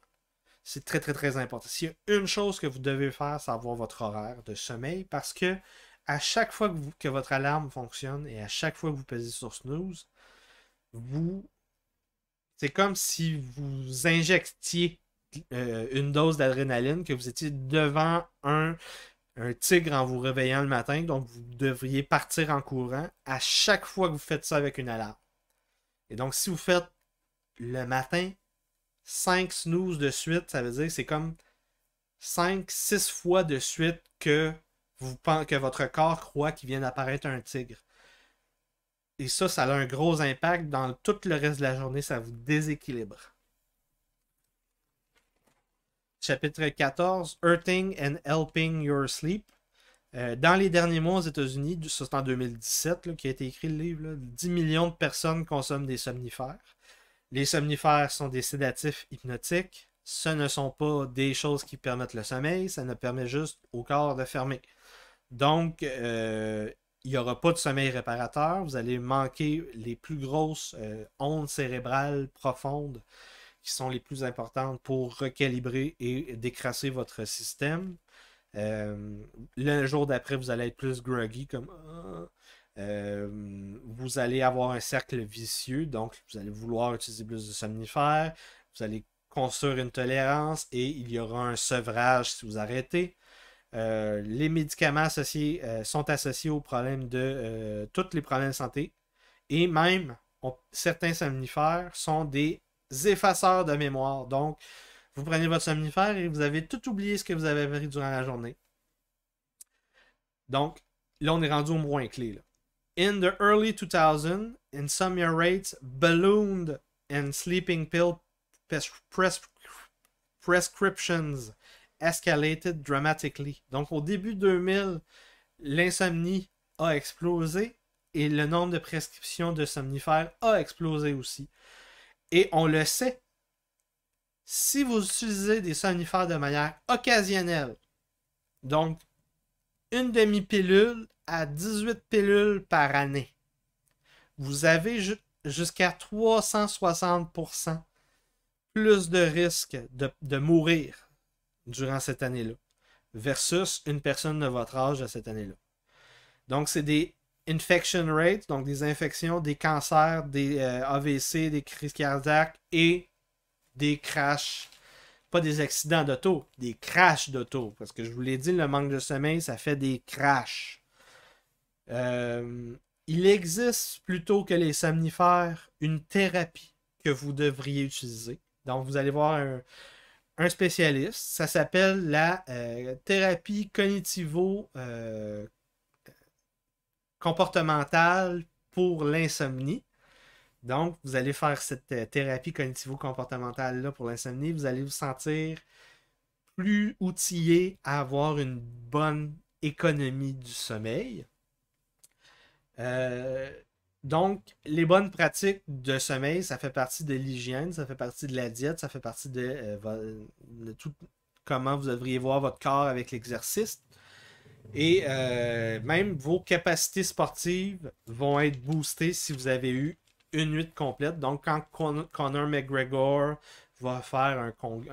C'est très, très, très important. S'il y a une chose que vous devez faire, c'est avoir votre horaire de sommeil parce que à chaque fois que, votre alarme fonctionne et à chaque fois que vous pesez sur snooze, vous. C'est comme si vous injectiez euh, une dose d'adrénaline, que vous étiez devant un, un tigre en vous réveillant le matin, donc vous devriez partir en courant à chaque fois que vous faites ça avec une alarme. Et donc, si vous faites le matin 5 snooze de suite, ça veut dire que c'est comme 5-6 fois de suite que, vous, que votre corps croit qu'il vient d'apparaître un tigre. Et ça, ça a un gros impact dans tout le reste de la journée, ça vous déséquilibre chapitre 14, Hurting and Helping Your Sleep. Euh, dans les derniers mois aux États-Unis, c'est en 2017 qui a été écrit le livre, 10 millions de personnes consomment des somnifères. Les somnifères sont des sédatifs hypnotiques. Ce ne sont pas des choses qui permettent le sommeil, ça ne permet juste au corps de fermer. Donc, euh, il n'y aura pas de sommeil réparateur. Vous allez manquer les plus grosses euh, ondes cérébrales profondes qui sont les plus importantes pour recalibrer et décrasser votre système. Euh, le jour d'après, vous allez être plus groggy, comme ah, euh, vous allez avoir un cercle vicieux, donc vous allez vouloir utiliser plus de somnifères, vous allez construire une tolérance et il y aura un sevrage si vous arrêtez. Euh, les médicaments associés sont associés aux problèmes de tous les problèmes de santé et même certains somnifères sont des effaceurs de mémoire. Donc, vous prenez votre somnifère et vous avez tout oublié ce que vous avez vécu durant la journée. Donc, là, on est rendu au moins clé. In the early 2000, insomnia rates ballooned and sleeping pill prescriptions escalated dramatically. Donc, au début 2000, l'insomnie a explosé et le nombre de prescriptions de somnifères a explosé aussi. Et on le sait, si vous utilisez des sonifères de manière occasionnelle, donc une demi-pilule à 18 pilules par année, vous avez jusqu'à 360% plus de risque de, de mourir durant cette année-là versus une personne de votre âge à cette année-là. Donc, c'est des infection rate, donc des infections, des cancers, des euh, AVC, des crises cardiaques et des crashs. Pas des accidents d'auto, des crashs d'auto. Parce que je vous l'ai dit, le manque de sommeil, ça fait des crashs. Euh, il existe plutôt que les somnifères une thérapie que vous devriez utiliser. Donc, vous allez voir un, spécialiste. Ça s'appelle la euh, thérapie cognitivo Euh, comportementale pour l'insomnie. Donc, vous allez faire cette euh, thérapie cognitivo-comportementale-là pour l'insomnie. Vous allez vous sentir plus outillé à avoir une bonne économie du sommeil. Euh, donc, les bonnes pratiques de sommeil, ça fait partie de l'hygiène, ça fait partie de la diète, ça fait partie de, euh, de tout comment vous devriez voir votre corps avec l'exercice. Et euh, même vos capacités sportives vont être boostées si vous avez eu une nuit complète. Donc, quand Connor Conor McGregor va faire un, combat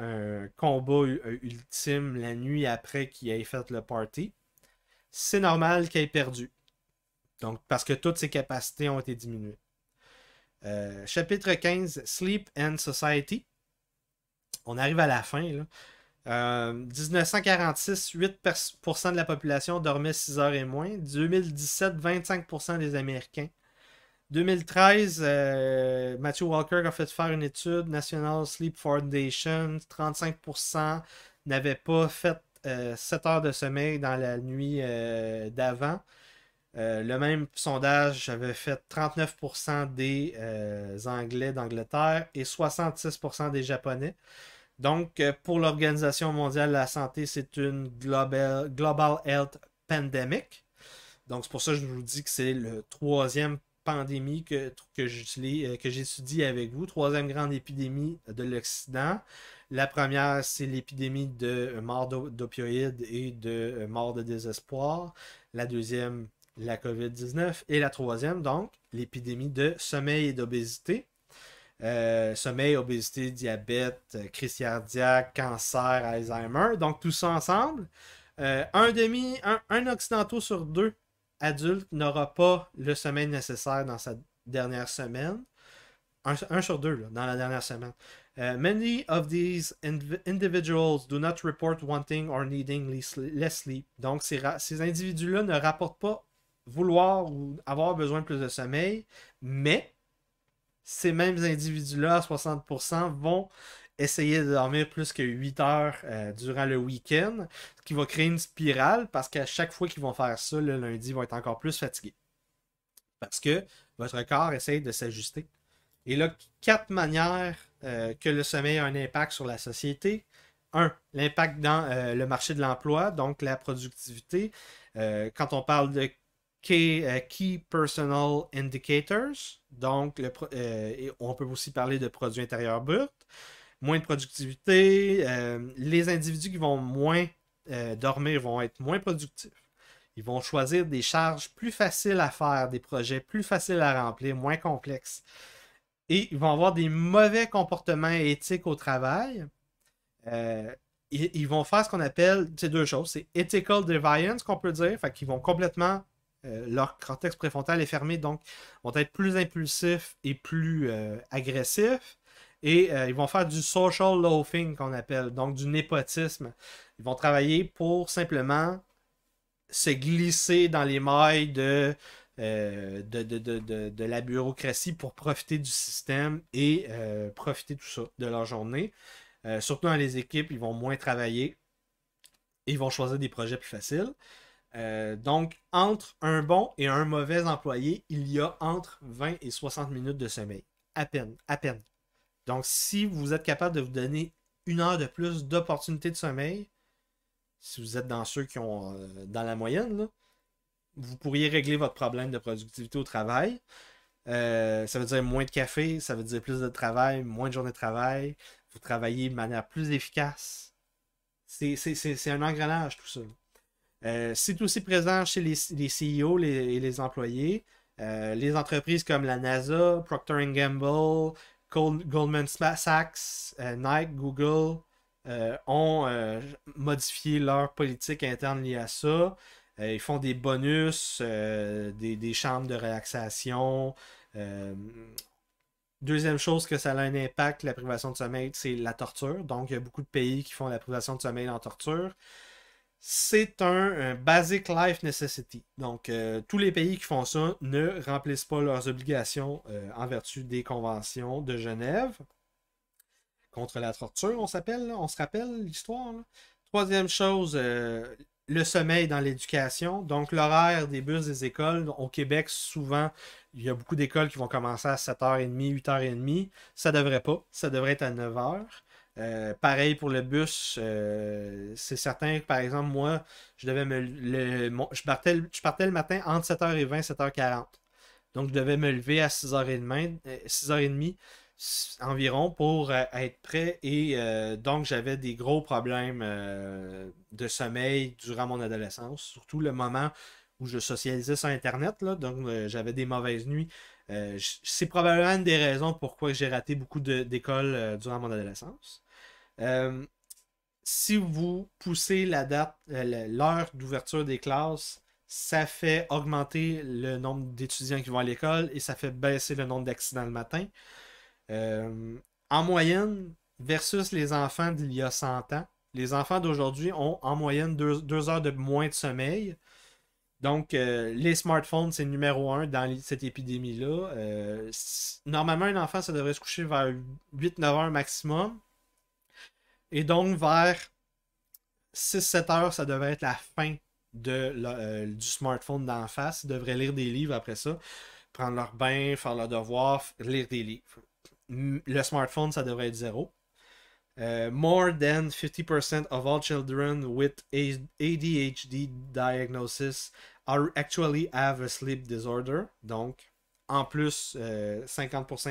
euh, ultime la nuit après qu'il ait fait le party, c'est normal qu'il ait perdu. Donc, parce que toutes ses capacités ont été diminuées. Euh, chapitre 15, Sleep and Society. On arrive à la fin. Là. 1946, euh, 8% de la population dormait 6 heures et moins. 2017, 25% des Américains. 2013, euh, Matthew Walker a fait faire une étude, National Sleep Foundation, 35% n'avaient pas fait 7 euh, heures de sommeil dans la nuit d'avant. le même sondage avait fait 39% des Anglais d'Angleterre et 66% des Japonais. Donc, euh, pour l'Organisation mondiale de la santé, c'est une global, Health Pandemic. Donc, c'est pour ça que je vous dis que c'est le troisième pandémie que, que euh, j'étudie avec vous, troisième grande épidémie de l'Occident. La première, c'est l'épidémie de euh, mort d'opioïdes et de mort de désespoir. La deuxième, la COVID-19. Et la troisième, donc, l'épidémie de sommeil et d'obésité. Euh, sommeil, obésité, diabète, euh, crise cardiaque, cancer, Alzheimer. Donc tout ça ensemble. Euh, un demi, un, occidentaux sur deux adultes n'aura pas le sommeil nécessaire dans sa dernière semaine. Un, sur deux dans la dernière semaine. many of these individuals do not report wanting or needing less sleep. Donc, ces, ces individus-là ne rapportent pas vouloir ou avoir besoin de plus de sommeil, mais ces mêmes individus-là, 60%, vont essayer de dormir plus que 8 heures euh, durant le week-end, ce qui va créer une spirale parce qu'à chaque fois qu'ils vont faire ça, le lundi, va vont être encore plus fatigué. Parce que votre corps essaye de s'ajuster. Et là, quatre manières euh, que le sommeil a un impact sur la société. Un, l'impact dans euh, le marché de l'emploi, donc la productivité. quand on parle de euh, Key, Personal Indicators. Donc, euh, on peut aussi parler de produits intérieurs brut, moins de productivité. Euh, les individus qui vont moins dormir vont être moins productifs. Ils vont choisir des charges plus faciles à faire, des projets plus faciles à remplir, moins complexes. Et ils vont avoir des mauvais comportements éthiques au travail. ils, vont faire ce qu'on appelle ces deux choses. C'est ethical deviance qu'on peut dire, fait qu'ils vont complètement euh, leur cortex préfrontal est fermé, donc vont être plus impulsifs et plus euh, agressifs. Et euh, ils vont faire du social loafing qu'on appelle, donc du népotisme. Ils vont travailler pour simplement se glisser dans les mailles de, de, la bureaucratie pour profiter du système et profiter de leur journée. surtout dans les équipes, ils vont moins travailler et ils vont choisir des projets plus faciles. Euh, donc, entre un bon et un mauvais employé, il y a entre 20 et 60 minutes de sommeil. À peine, à peine. Donc, si vous êtes capable de vous donner une heure de plus d'opportunités de sommeil, si vous êtes dans ceux qui ont euh, dans la moyenne, vous pourriez régler votre problème de productivité au travail. Euh, ça veut dire moins de café, ça veut dire plus de travail, moins de journée de travail. Vous travaillez de manière plus efficace. C'est un engrenage tout ça. Euh, c'est aussi présent chez les, CEO e et les, employés. Euh, les entreprises comme la NASA, Procter Gamble, Goldman Sachs, euh, Nike, Google ont modifié leur politique interne liée à ça. ils font des bonus, des, des, chambres de relaxation. Deuxième chose que ça a un impact, la privation de sommeil, c'est la torture. Donc, il y a beaucoup de pays qui font la privation de sommeil en torture c'est un, euh, Basic Life Necessity. Donc, euh, tous les pays qui font ça ne remplissent pas leurs obligations euh, en vertu des conventions de Genève. Contre la torture, on s'appelle, on se rappelle l'histoire. Troisième chose, le sommeil dans l'éducation. Donc, l'horaire des bus des écoles. Au Québec, souvent, il y a beaucoup d'écoles qui vont commencer à 7h30, 8h30. Ça devrait pas. Ça devrait être à 9h. Euh, pareil pour le bus, euh, c'est certain que par exemple, moi, je devais me. je, partais, le matin entre 7h20 et 7h40. Donc, je devais me lever à 6h30, 6 euh, environ pour être prêt. Et donc, j'avais des gros problèmes de sommeil durant mon adolescence, surtout le moment où je socialisais sur Internet. Là, donc, j'avais des mauvaises nuits euh, c'est probablement une des raisons pourquoi j'ai raté beaucoup d'écoles euh, durant mon adolescence. Euh, si vous poussez la date, l'heure d'ouverture des classes, ça fait augmenter le nombre d'étudiants qui vont à l'école et ça fait baisser le nombre d'accidents le matin. en moyenne, versus les enfants d'il y a 100 ans, les enfants d'aujourd'hui ont en moyenne deux, heures de moins de sommeil. Donc, euh, les smartphones, c'est numéro un dans cette épidémie-là. Euh, normalement, un enfant, ça devrait se coucher vers 8-9 heures maximum. Et donc, vers 6-7 heures, ça devrait être la fin de, euh, du smartphone d'en face. Ils devraient lire des livres après ça, prendre leur bain, faire leur devoir, lire des livres. Le smartphone, ça devrait être zéro. Euh, more than 50% of all children with ADHD diagnosis actually have a sleep disorder. Donc, en plus, 50%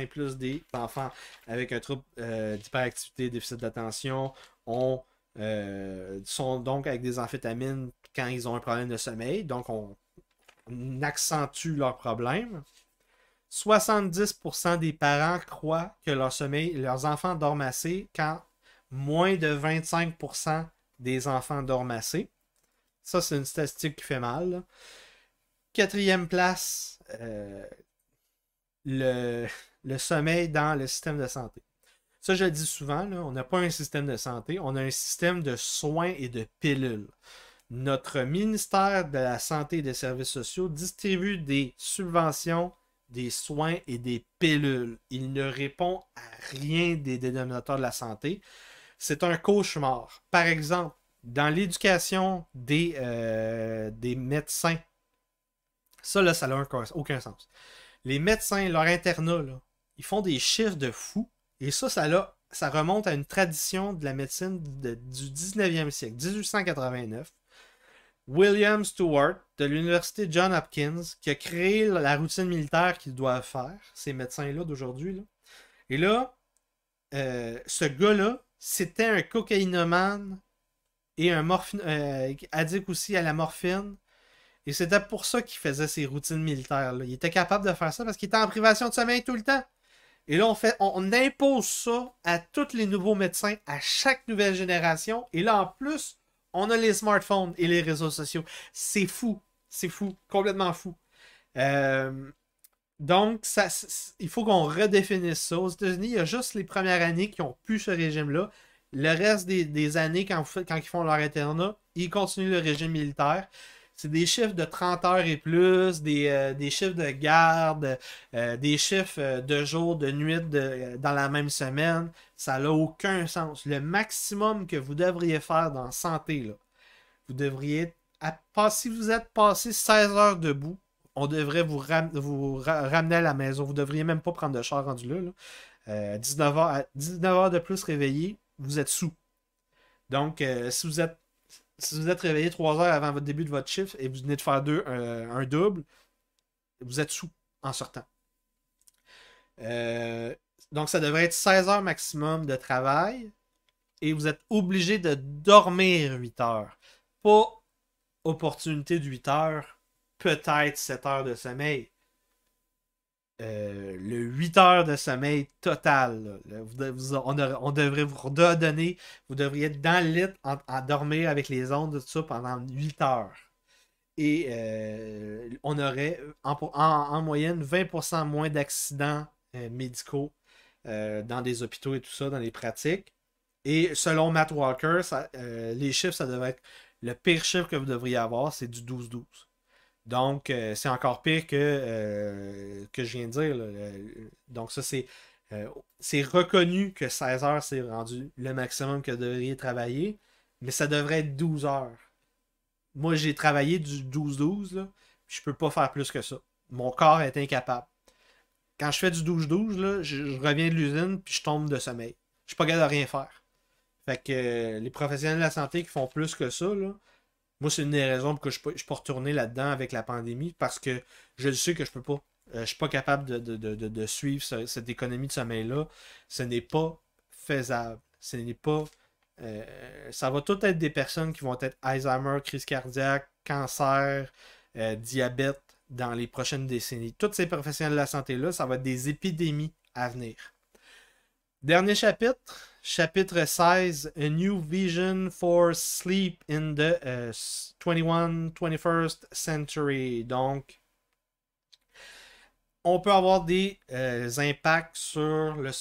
euh, plus des enfants avec un trouble euh, d'hyperactivité, déficit d'attention, ont sont donc avec des amphétamines quand ils ont un problème de sommeil. Donc, on, accentue leur problème. 70% des parents croient que leur sommeil, leurs enfants dorment assez quand moins de 25% des enfants assez. Ça, c'est une statistique qui fait mal. Quatrième place, euh, le, sommeil dans le système de santé. Ça, je le dis souvent, on n'a pas un système de santé, on a un système de soins et de pilules. Notre ministère de la Santé et des Services sociaux distribue des subventions, des soins et des pilules. Il ne répond à rien des dénominateurs de la santé c'est un cauchemar. Par exemple, dans l'éducation des, euh, des médecins, ça, là, ça n'a aucun sens. Les médecins, leur internat, là, ils font des chiffres de fous. Et ça, ça, là, ça remonte à une tradition de la médecine du 19e siècle, 1889. William Stewart de l'université John Hopkins qui a créé la routine militaire qu'ils doivent faire, ces médecins-là d'aujourd'hui. Là. Et là, euh, ce gars-là, c'était un cocaïnomane et un morphine, euh, addict aussi à la morphine. Et c'était pour ça qu'il faisait ses routines militaires. Il était capable de faire ça parce qu'il était en privation de sommeil tout le temps. Et là, on, fait, on impose ça à tous les nouveaux médecins, à chaque nouvelle génération. Et là, en plus, on a les smartphones et les réseaux sociaux. C'est fou. C'est fou. Complètement fou. Euh, donc, il faut qu'on redéfinisse ça. Aux États-Unis, il y a juste les premières années qui ont pu ce régime-là. Le reste des, années, quand, ils font leur internat, ils continuent le régime militaire. C'est des chiffres de 30 heures et plus, des, euh, chiffres de garde, euh, des chiffres euh, de jour, de nuit dans la même semaine. Ça n'a aucun sens. Le maximum que vous devriez faire dans santé, là, vous devriez, si vous êtes passé 16 heures debout, on devrait vous, ramener à la maison. Vous devriez même pas prendre de char rendu là. 19, euh, h à, 19 de plus réveillé, vous êtes sous. Donc, euh, si vous êtes si vous êtes réveillé 3 heures avant votre début de votre chiffre et vous venez de faire deux, euh, un, double, vous êtes sous en sortant. donc, ça devrait être 16 heures maximum de travail et vous êtes obligé de dormir 8 heures. Pas opportunité de 8 heures peut-être 7 heures de sommeil. Euh, le 8 heures de sommeil total. on, devrait vous redonner, vous devriez être dans le lit, à dormir avec les ondes, de ça, pendant 8 heures. Et euh, on aurait en, moyenne 20% moins d'accidents euh, médicaux dans des hôpitaux et tout ça, dans les pratiques. Et selon Matt Walker, les chiffres, ça devrait être le pire chiffre que vous devriez avoir, c'est du 12-12. Donc, euh, c'est encore pire que euh, que je viens de dire. Donc, ça, c'est euh, reconnu que 16 heures, c'est rendu le maximum que devriez travailler, mais ça devrait être 12 heures. Moi, j'ai travaillé du 12-12, je peux pas faire plus que ça. Mon corps est incapable. Quand je fais du 12-12, je, je, reviens de l'usine puis je tombe de sommeil. Je suis pas capable de rien faire. Fait que les professionnels de la santé qui font plus que ça, là, moi, c'est une des raisons pour que je ne peux pas retourner là-dedans avec la pandémie, parce que je sais que je peux pas. Euh, je suis pas capable de, suivre cette économie de sommeil-là. Ce n'est pas faisable. Ce n'est pas. Euh, ça va tout être des personnes qui vont être Alzheimer, crise cardiaque, cancer, euh, diabète dans les prochaines décennies. Toutes ces professionnels de la santé-là, ça va être des épidémies à venir. Dernier chapitre, chapitre 16, A New Vision for Sleep in the 21, euh, st Century. Donc, on peut avoir des euh, impacts sur le,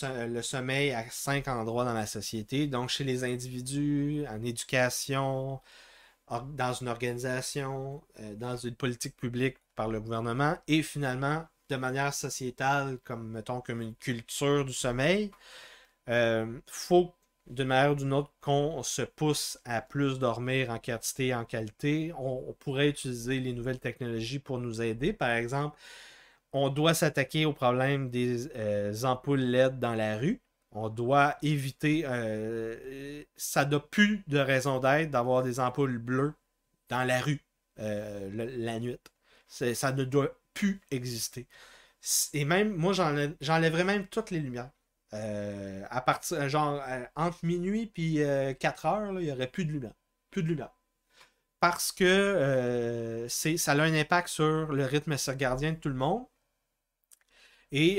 sommeil à cinq endroits dans la société. Donc, chez les individus, en éducation, dans une organisation, euh, dans une politique publique par le gouvernement et finalement de manière sociétale, comme mettons comme une culture du sommeil. Il euh, faut d'une manière ou d'une autre qu'on se pousse à plus dormir en quantité et en qualité. On, pourrait utiliser les nouvelles technologies pour nous aider. Par exemple, on doit s'attaquer au problème des euh, ampoules LED dans la rue. On doit éviter, euh, ça n'a plus de raison d'être d'avoir des ampoules bleues dans la rue la nuit. Ça ne doit plus exister. Et même, moi, j'enlèverais même toutes les lumières. Euh, à partir, euh, genre, euh, entre minuit puis 4 heures, il n'y aurait plus de lumière. Plus de lumière. Parce que ça a un impact sur le rythme circadien de tout le monde. Et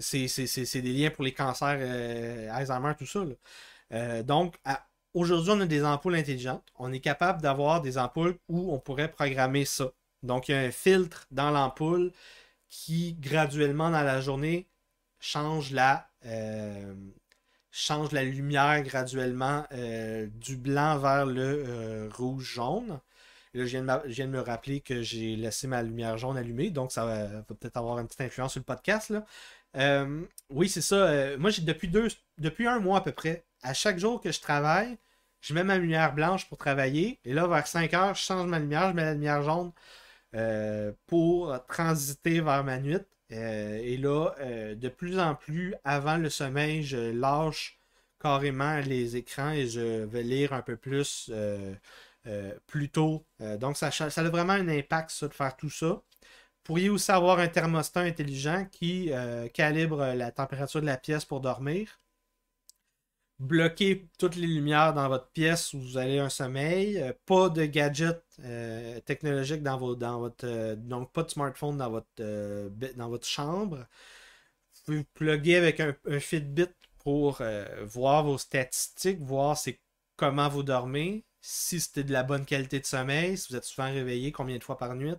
c'est, des liens pour les cancers, Alzheimer, tout ça. donc, aujourd'hui, on a des ampoules intelligentes. On est capable d'avoir des ampoules où on pourrait programmer ça. Donc, il y a un filtre dans l'ampoule qui, graduellement dans la journée, change la, euh, change la lumière graduellement euh, du blanc vers le euh, rouge-jaune. je viens, de me rappeler que j'ai laissé ma lumière jaune allumée, donc ça va, peut-être avoir une petite influence sur le podcast. Là. oui, c'est ça. moi, j'ai depuis, deux, depuis un mois à peu près, à chaque jour que je travaille, je mets ma lumière blanche pour travailler. Et là, vers 5 heures, je change ma lumière, je mets la lumière jaune pour transiter vers ma nuit. Euh, et là, euh, de plus en plus, avant le sommeil, je lâche carrément les écrans et je vais lire un peu plus euh, plus tôt. donc, ça, ça, a vraiment un impact, de faire tout ça. Vous pourriez aussi avoir un thermostat intelligent qui calibre la température de la pièce pour dormir bloquer toutes les lumières dans votre pièce où vous allez un sommeil, euh, pas de gadget euh, technologique dans, vos, dans votre euh, donc pas de smartphone dans votre dans votre chambre. Vous pouvez vous plugger avec un, Fitbit pour voir vos statistiques, voir comment vous dormez, si c'était de la bonne qualité de sommeil, si vous êtes souvent réveillé, combien de fois par nuit.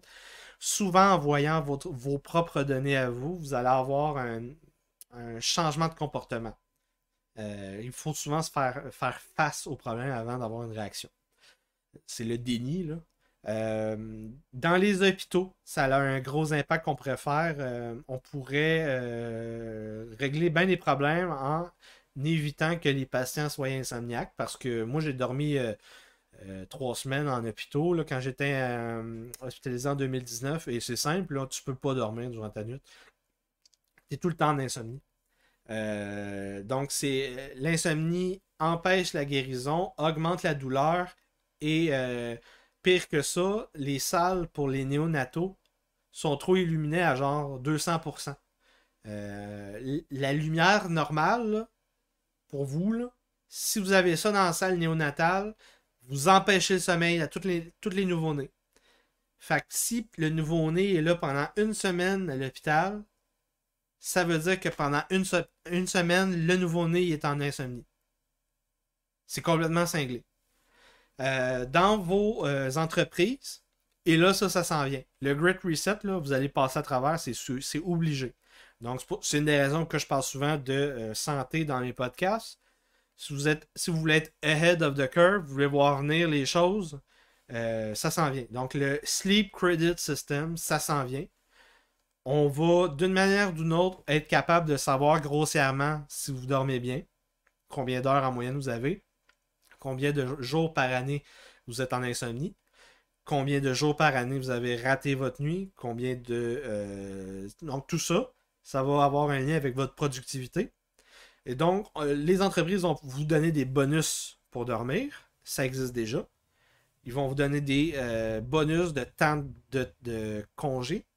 Souvent en voyant vos propres données à vous, vous allez avoir un changement de comportement. Euh, il faut souvent se faire, faire face aux problèmes avant d'avoir une réaction. C'est le déni, là. Euh, dans les hôpitaux, ça a un gros impact qu'on pourrait faire. Euh, on pourrait régler bien les problèmes en évitant que les patients soient insomniaques parce que moi j'ai dormi trois semaines en hôpital. quand j'étais hospitalisé en 2019 et c'est simple, tu tu peux pas dormir durant ta nuit. Tu es tout le temps en insomnie. Euh, donc, c'est euh, l'insomnie empêche la guérison, augmente la douleur et euh, pire que ça, les salles pour les néonataux sont trop illuminées à genre 200%. la lumière normale, pour vous, si vous avez ça dans la salle néonatale, vous empêchez le sommeil à toutes les, toutes les nouveaux-nés. Fait que si le nouveau-né est là pendant une semaine à l'hôpital, ça veut dire que pendant une, une semaine, le nouveau-né est en insomnie. C'est complètement cinglé. Euh, dans vos euh, entreprises, et là, ça, ça s'en vient. Le Great Reset, là, vous allez passer à travers, c'est obligé. Donc, c'est une des raisons que je parle souvent de euh, santé dans mes podcasts. Si vous, êtes, si vous voulez être ahead of the curve, vous voulez voir venir les choses, ça s'en vient. Donc, le Sleep Credit System, ça s'en vient on va, d'une manière ou d'une autre, être capable de savoir grossièrement si vous dormez bien, combien d'heures en moyenne vous avez, combien de jours par année vous êtes en insomnie, combien de jours par année vous avez raté votre nuit, combien de... Euh, donc tout ça, ça va avoir un lien avec votre productivité. Et donc, euh, les entreprises vont vous donner des bonus pour dormir, ça existe déjà. Ils vont vous donner des euh, bonus de temps de, de congé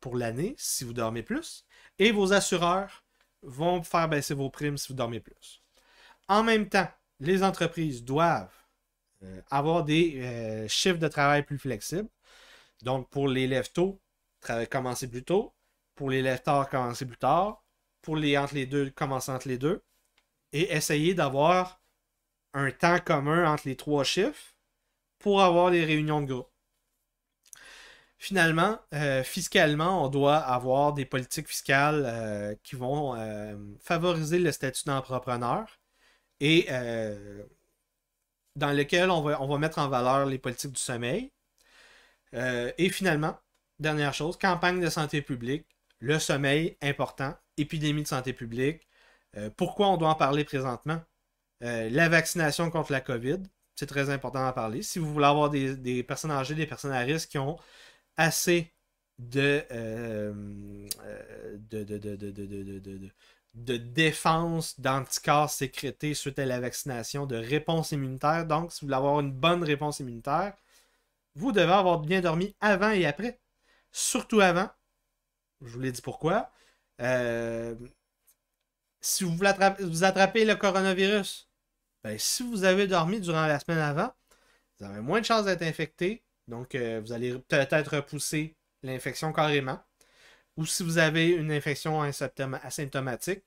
pour l'année si vous dormez plus, et vos assureurs vont faire baisser vos primes si vous dormez plus. En même temps, les entreprises doivent euh, avoir des euh, chiffres de travail plus flexibles. Donc, pour les lève tôt, commencer plus tôt. Pour les lève tard, commencer plus tard. Pour les entre les deux, commencer entre les deux. Et essayer d'avoir un temps commun entre les trois chiffres pour avoir des réunions de groupe finalement, euh, fiscalement, on doit avoir des politiques fiscales euh, qui vont euh, favoriser le statut d'entrepreneur et dans lequel on va, mettre en valeur les politiques du sommeil. et finalement, dernière chose, campagne de santé publique, le sommeil important, épidémie de santé publique. pourquoi on doit en parler présentement? la vaccination contre la COVID, c'est très important à parler. Si vous voulez avoir des personnes âgées, des personnes à risque qui ont assez de, défense d'anticorps sécrétés suite à la vaccination, de réponse immunitaire. Donc, si vous voulez avoir une bonne réponse immunitaire, vous devez avoir bien dormi avant et après. Surtout avant. Je vous l'ai dit pourquoi. Euh, si vous, vous attrapez le coronavirus, ben, si vous avez dormi durant la semaine avant, vous avez moins de chances d'être infecté donc, euh, vous allez peut-être repousser l'infection carrément. Ou si vous avez une infection asymptomatique,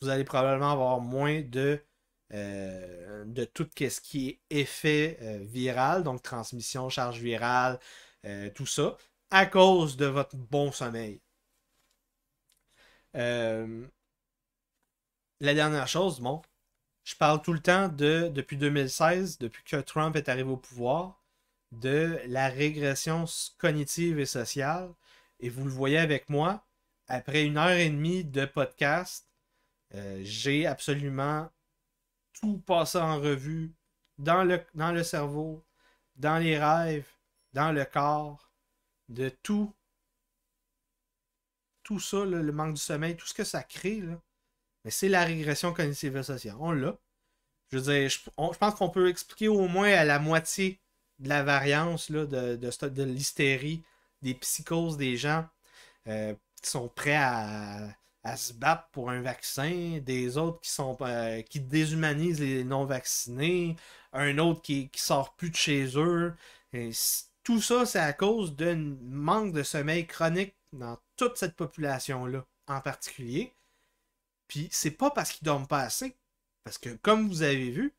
vous allez probablement avoir moins de, euh, de tout ce qui est effet euh, viral, donc transmission, charge virale, tout ça, à cause de votre bon sommeil. la dernière chose, bon, je parle tout le temps de, depuis 2016, depuis que Trump est arrivé au pouvoir, de la régression cognitive et sociale. Et vous le voyez avec moi, après une heure et demie de podcast, euh, j'ai absolument tout passé en revue dans le, dans le cerveau, dans les rêves, dans le corps, de tout. Tout ça, le manque de sommeil, tout ce que ça crée, mais c'est la régression cognitive et sociale. On l'a. Je veux dire, je pense qu'on peut expliquer au moins à la moitié de la variance, de, de, l'hystérie, des psychoses des gens euh, qui sont prêts à, se battre pour un vaccin, des autres qui, sont, euh, qui déshumanisent les non-vaccinés, un autre qui, qui sort plus de chez eux. Et tout ça, c'est à cause d'un manque de sommeil chronique dans toute cette population-là en particulier. Puis c'est pas parce qu'ils dorment pas assez. Parce que, comme vous avez vu,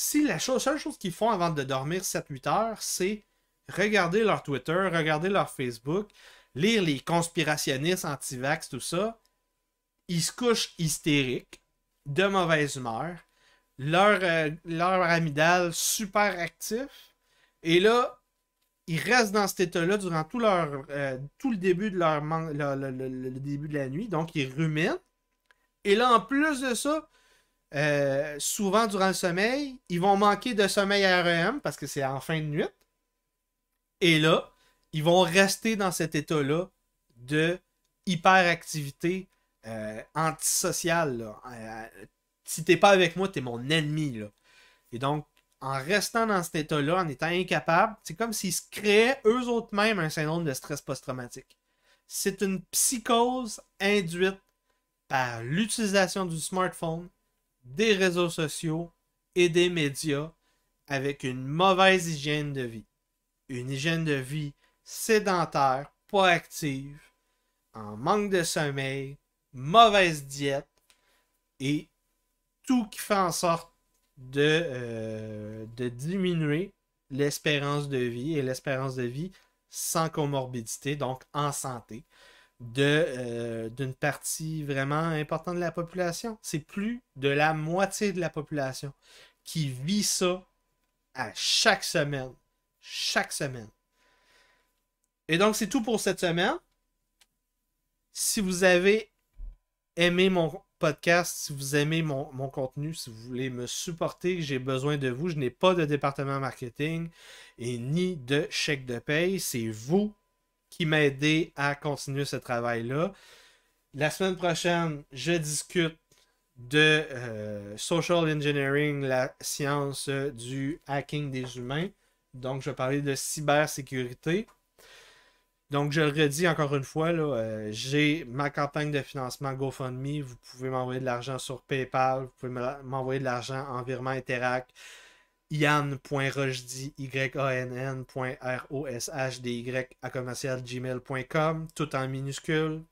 si la seule chose qu'ils font avant de dormir 7-8 heures, c'est regarder leur Twitter, regarder leur Facebook, lire les conspirationnistes anti-vax, tout ça, ils se couchent hystériques, de mauvaise humeur, leur, euh, amygdale super actif, et là, ils restent dans cet état-là durant tout, euh, tout le début de leur, le début de la nuit, donc ils ruminent. Et là, en plus de ça, euh, souvent durant le sommeil, ils vont manquer de sommeil REM parce que c'est en fin de nuit. Et là, ils vont rester dans cet état-là de hyperactivité euh, antisociale. Euh, si t'es pas avec moi, t'es mon ennemi. Là. Et donc, en restant dans cet état-là, en étant incapable, c'est comme s'ils se créaient eux autres mêmes un syndrome de stress post-traumatique. C'est une psychose induite par l'utilisation du smartphone, des réseaux sociaux et des médias avec une mauvaise hygiène de vie. Une hygiène de vie sédentaire, pas active, en manque de sommeil, mauvaise diète et tout qui fait en sorte de, euh, de diminuer l'espérance de vie et l'espérance de vie sans comorbidité, donc en santé de, euh, d'une partie vraiment importante de la population. C'est plus de la moitié de la population qui vit ça à chaque semaine. Chaque semaine. Et donc, c'est tout pour cette semaine. Si vous avez aimé mon podcast, si vous aimez mon, mon contenu, si vous voulez me supporter, j'ai besoin de vous. Je n'ai pas de département marketing et ni de chèque de paye. C'est vous qui m'a aidé à continuer ce travail-là. La semaine prochaine, je discute de euh, social engineering, la science euh, du hacking des humains. Donc, je vais parler de cybersécurité. Donc, je le redis encore une fois, euh, j'ai ma campagne de financement GoFundMe. Vous pouvez m'envoyer de l'argent sur PayPal, vous pouvez m'envoyer de l'argent en virement Interact yann.rojdi à gmail.com, tout en minuscule.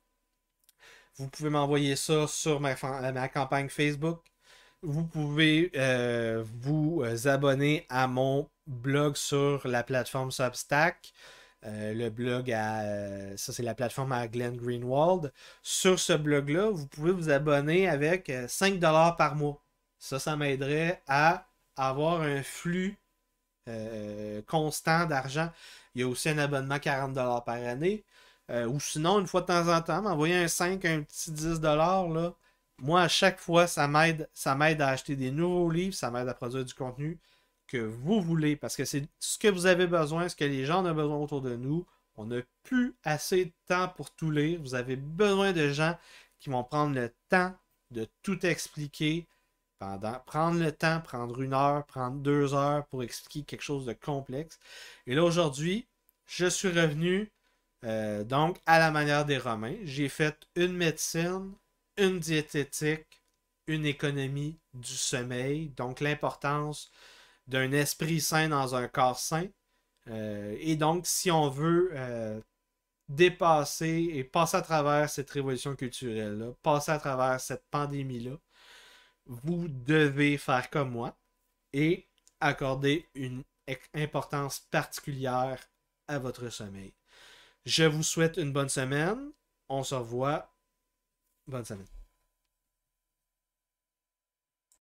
Vous pouvez m'envoyer ça sur ma, euh, campagne Facebook. Vous pouvez euh, vous euh, abonner à mon blog sur la plateforme Substack. le blog à. ça, c'est la plateforme à Glenn Greenwald. Sur ce blog-là, vous pouvez vous abonner avec 5$ par mois. Ça, ça m'aiderait à avoir un flux euh, constant d'argent. Il y a aussi un abonnement 40$ par année. Euh, ou sinon, une fois de temps en temps, m'envoyer un 5, un petit 10$. Là. Moi, à chaque fois, ça m'aide, ça m'aide à acheter des nouveaux livres, ça m'aide à produire du contenu que vous voulez, parce que c'est ce que vous avez besoin, ce que les gens ont besoin autour de nous. On n'a plus assez de temps pour tout lire. Vous avez besoin de gens qui vont prendre le temps de tout expliquer, prendre le temps, prendre une heure, prendre deux heures pour expliquer quelque chose de complexe. Et là, aujourd'hui, je suis revenu euh, donc à la manière des Romains. J'ai fait une médecine, une diététique, une économie du sommeil, donc l'importance d'un esprit sain dans un corps sain. Euh, et donc, si on veut euh, dépasser et passer à travers cette révolution culturelle-là, passer à travers cette pandémie-là, vous devez faire comme moi et accorder une importance particulière à votre sommeil. Je vous souhaite une bonne semaine. On se revoit. Bonne semaine.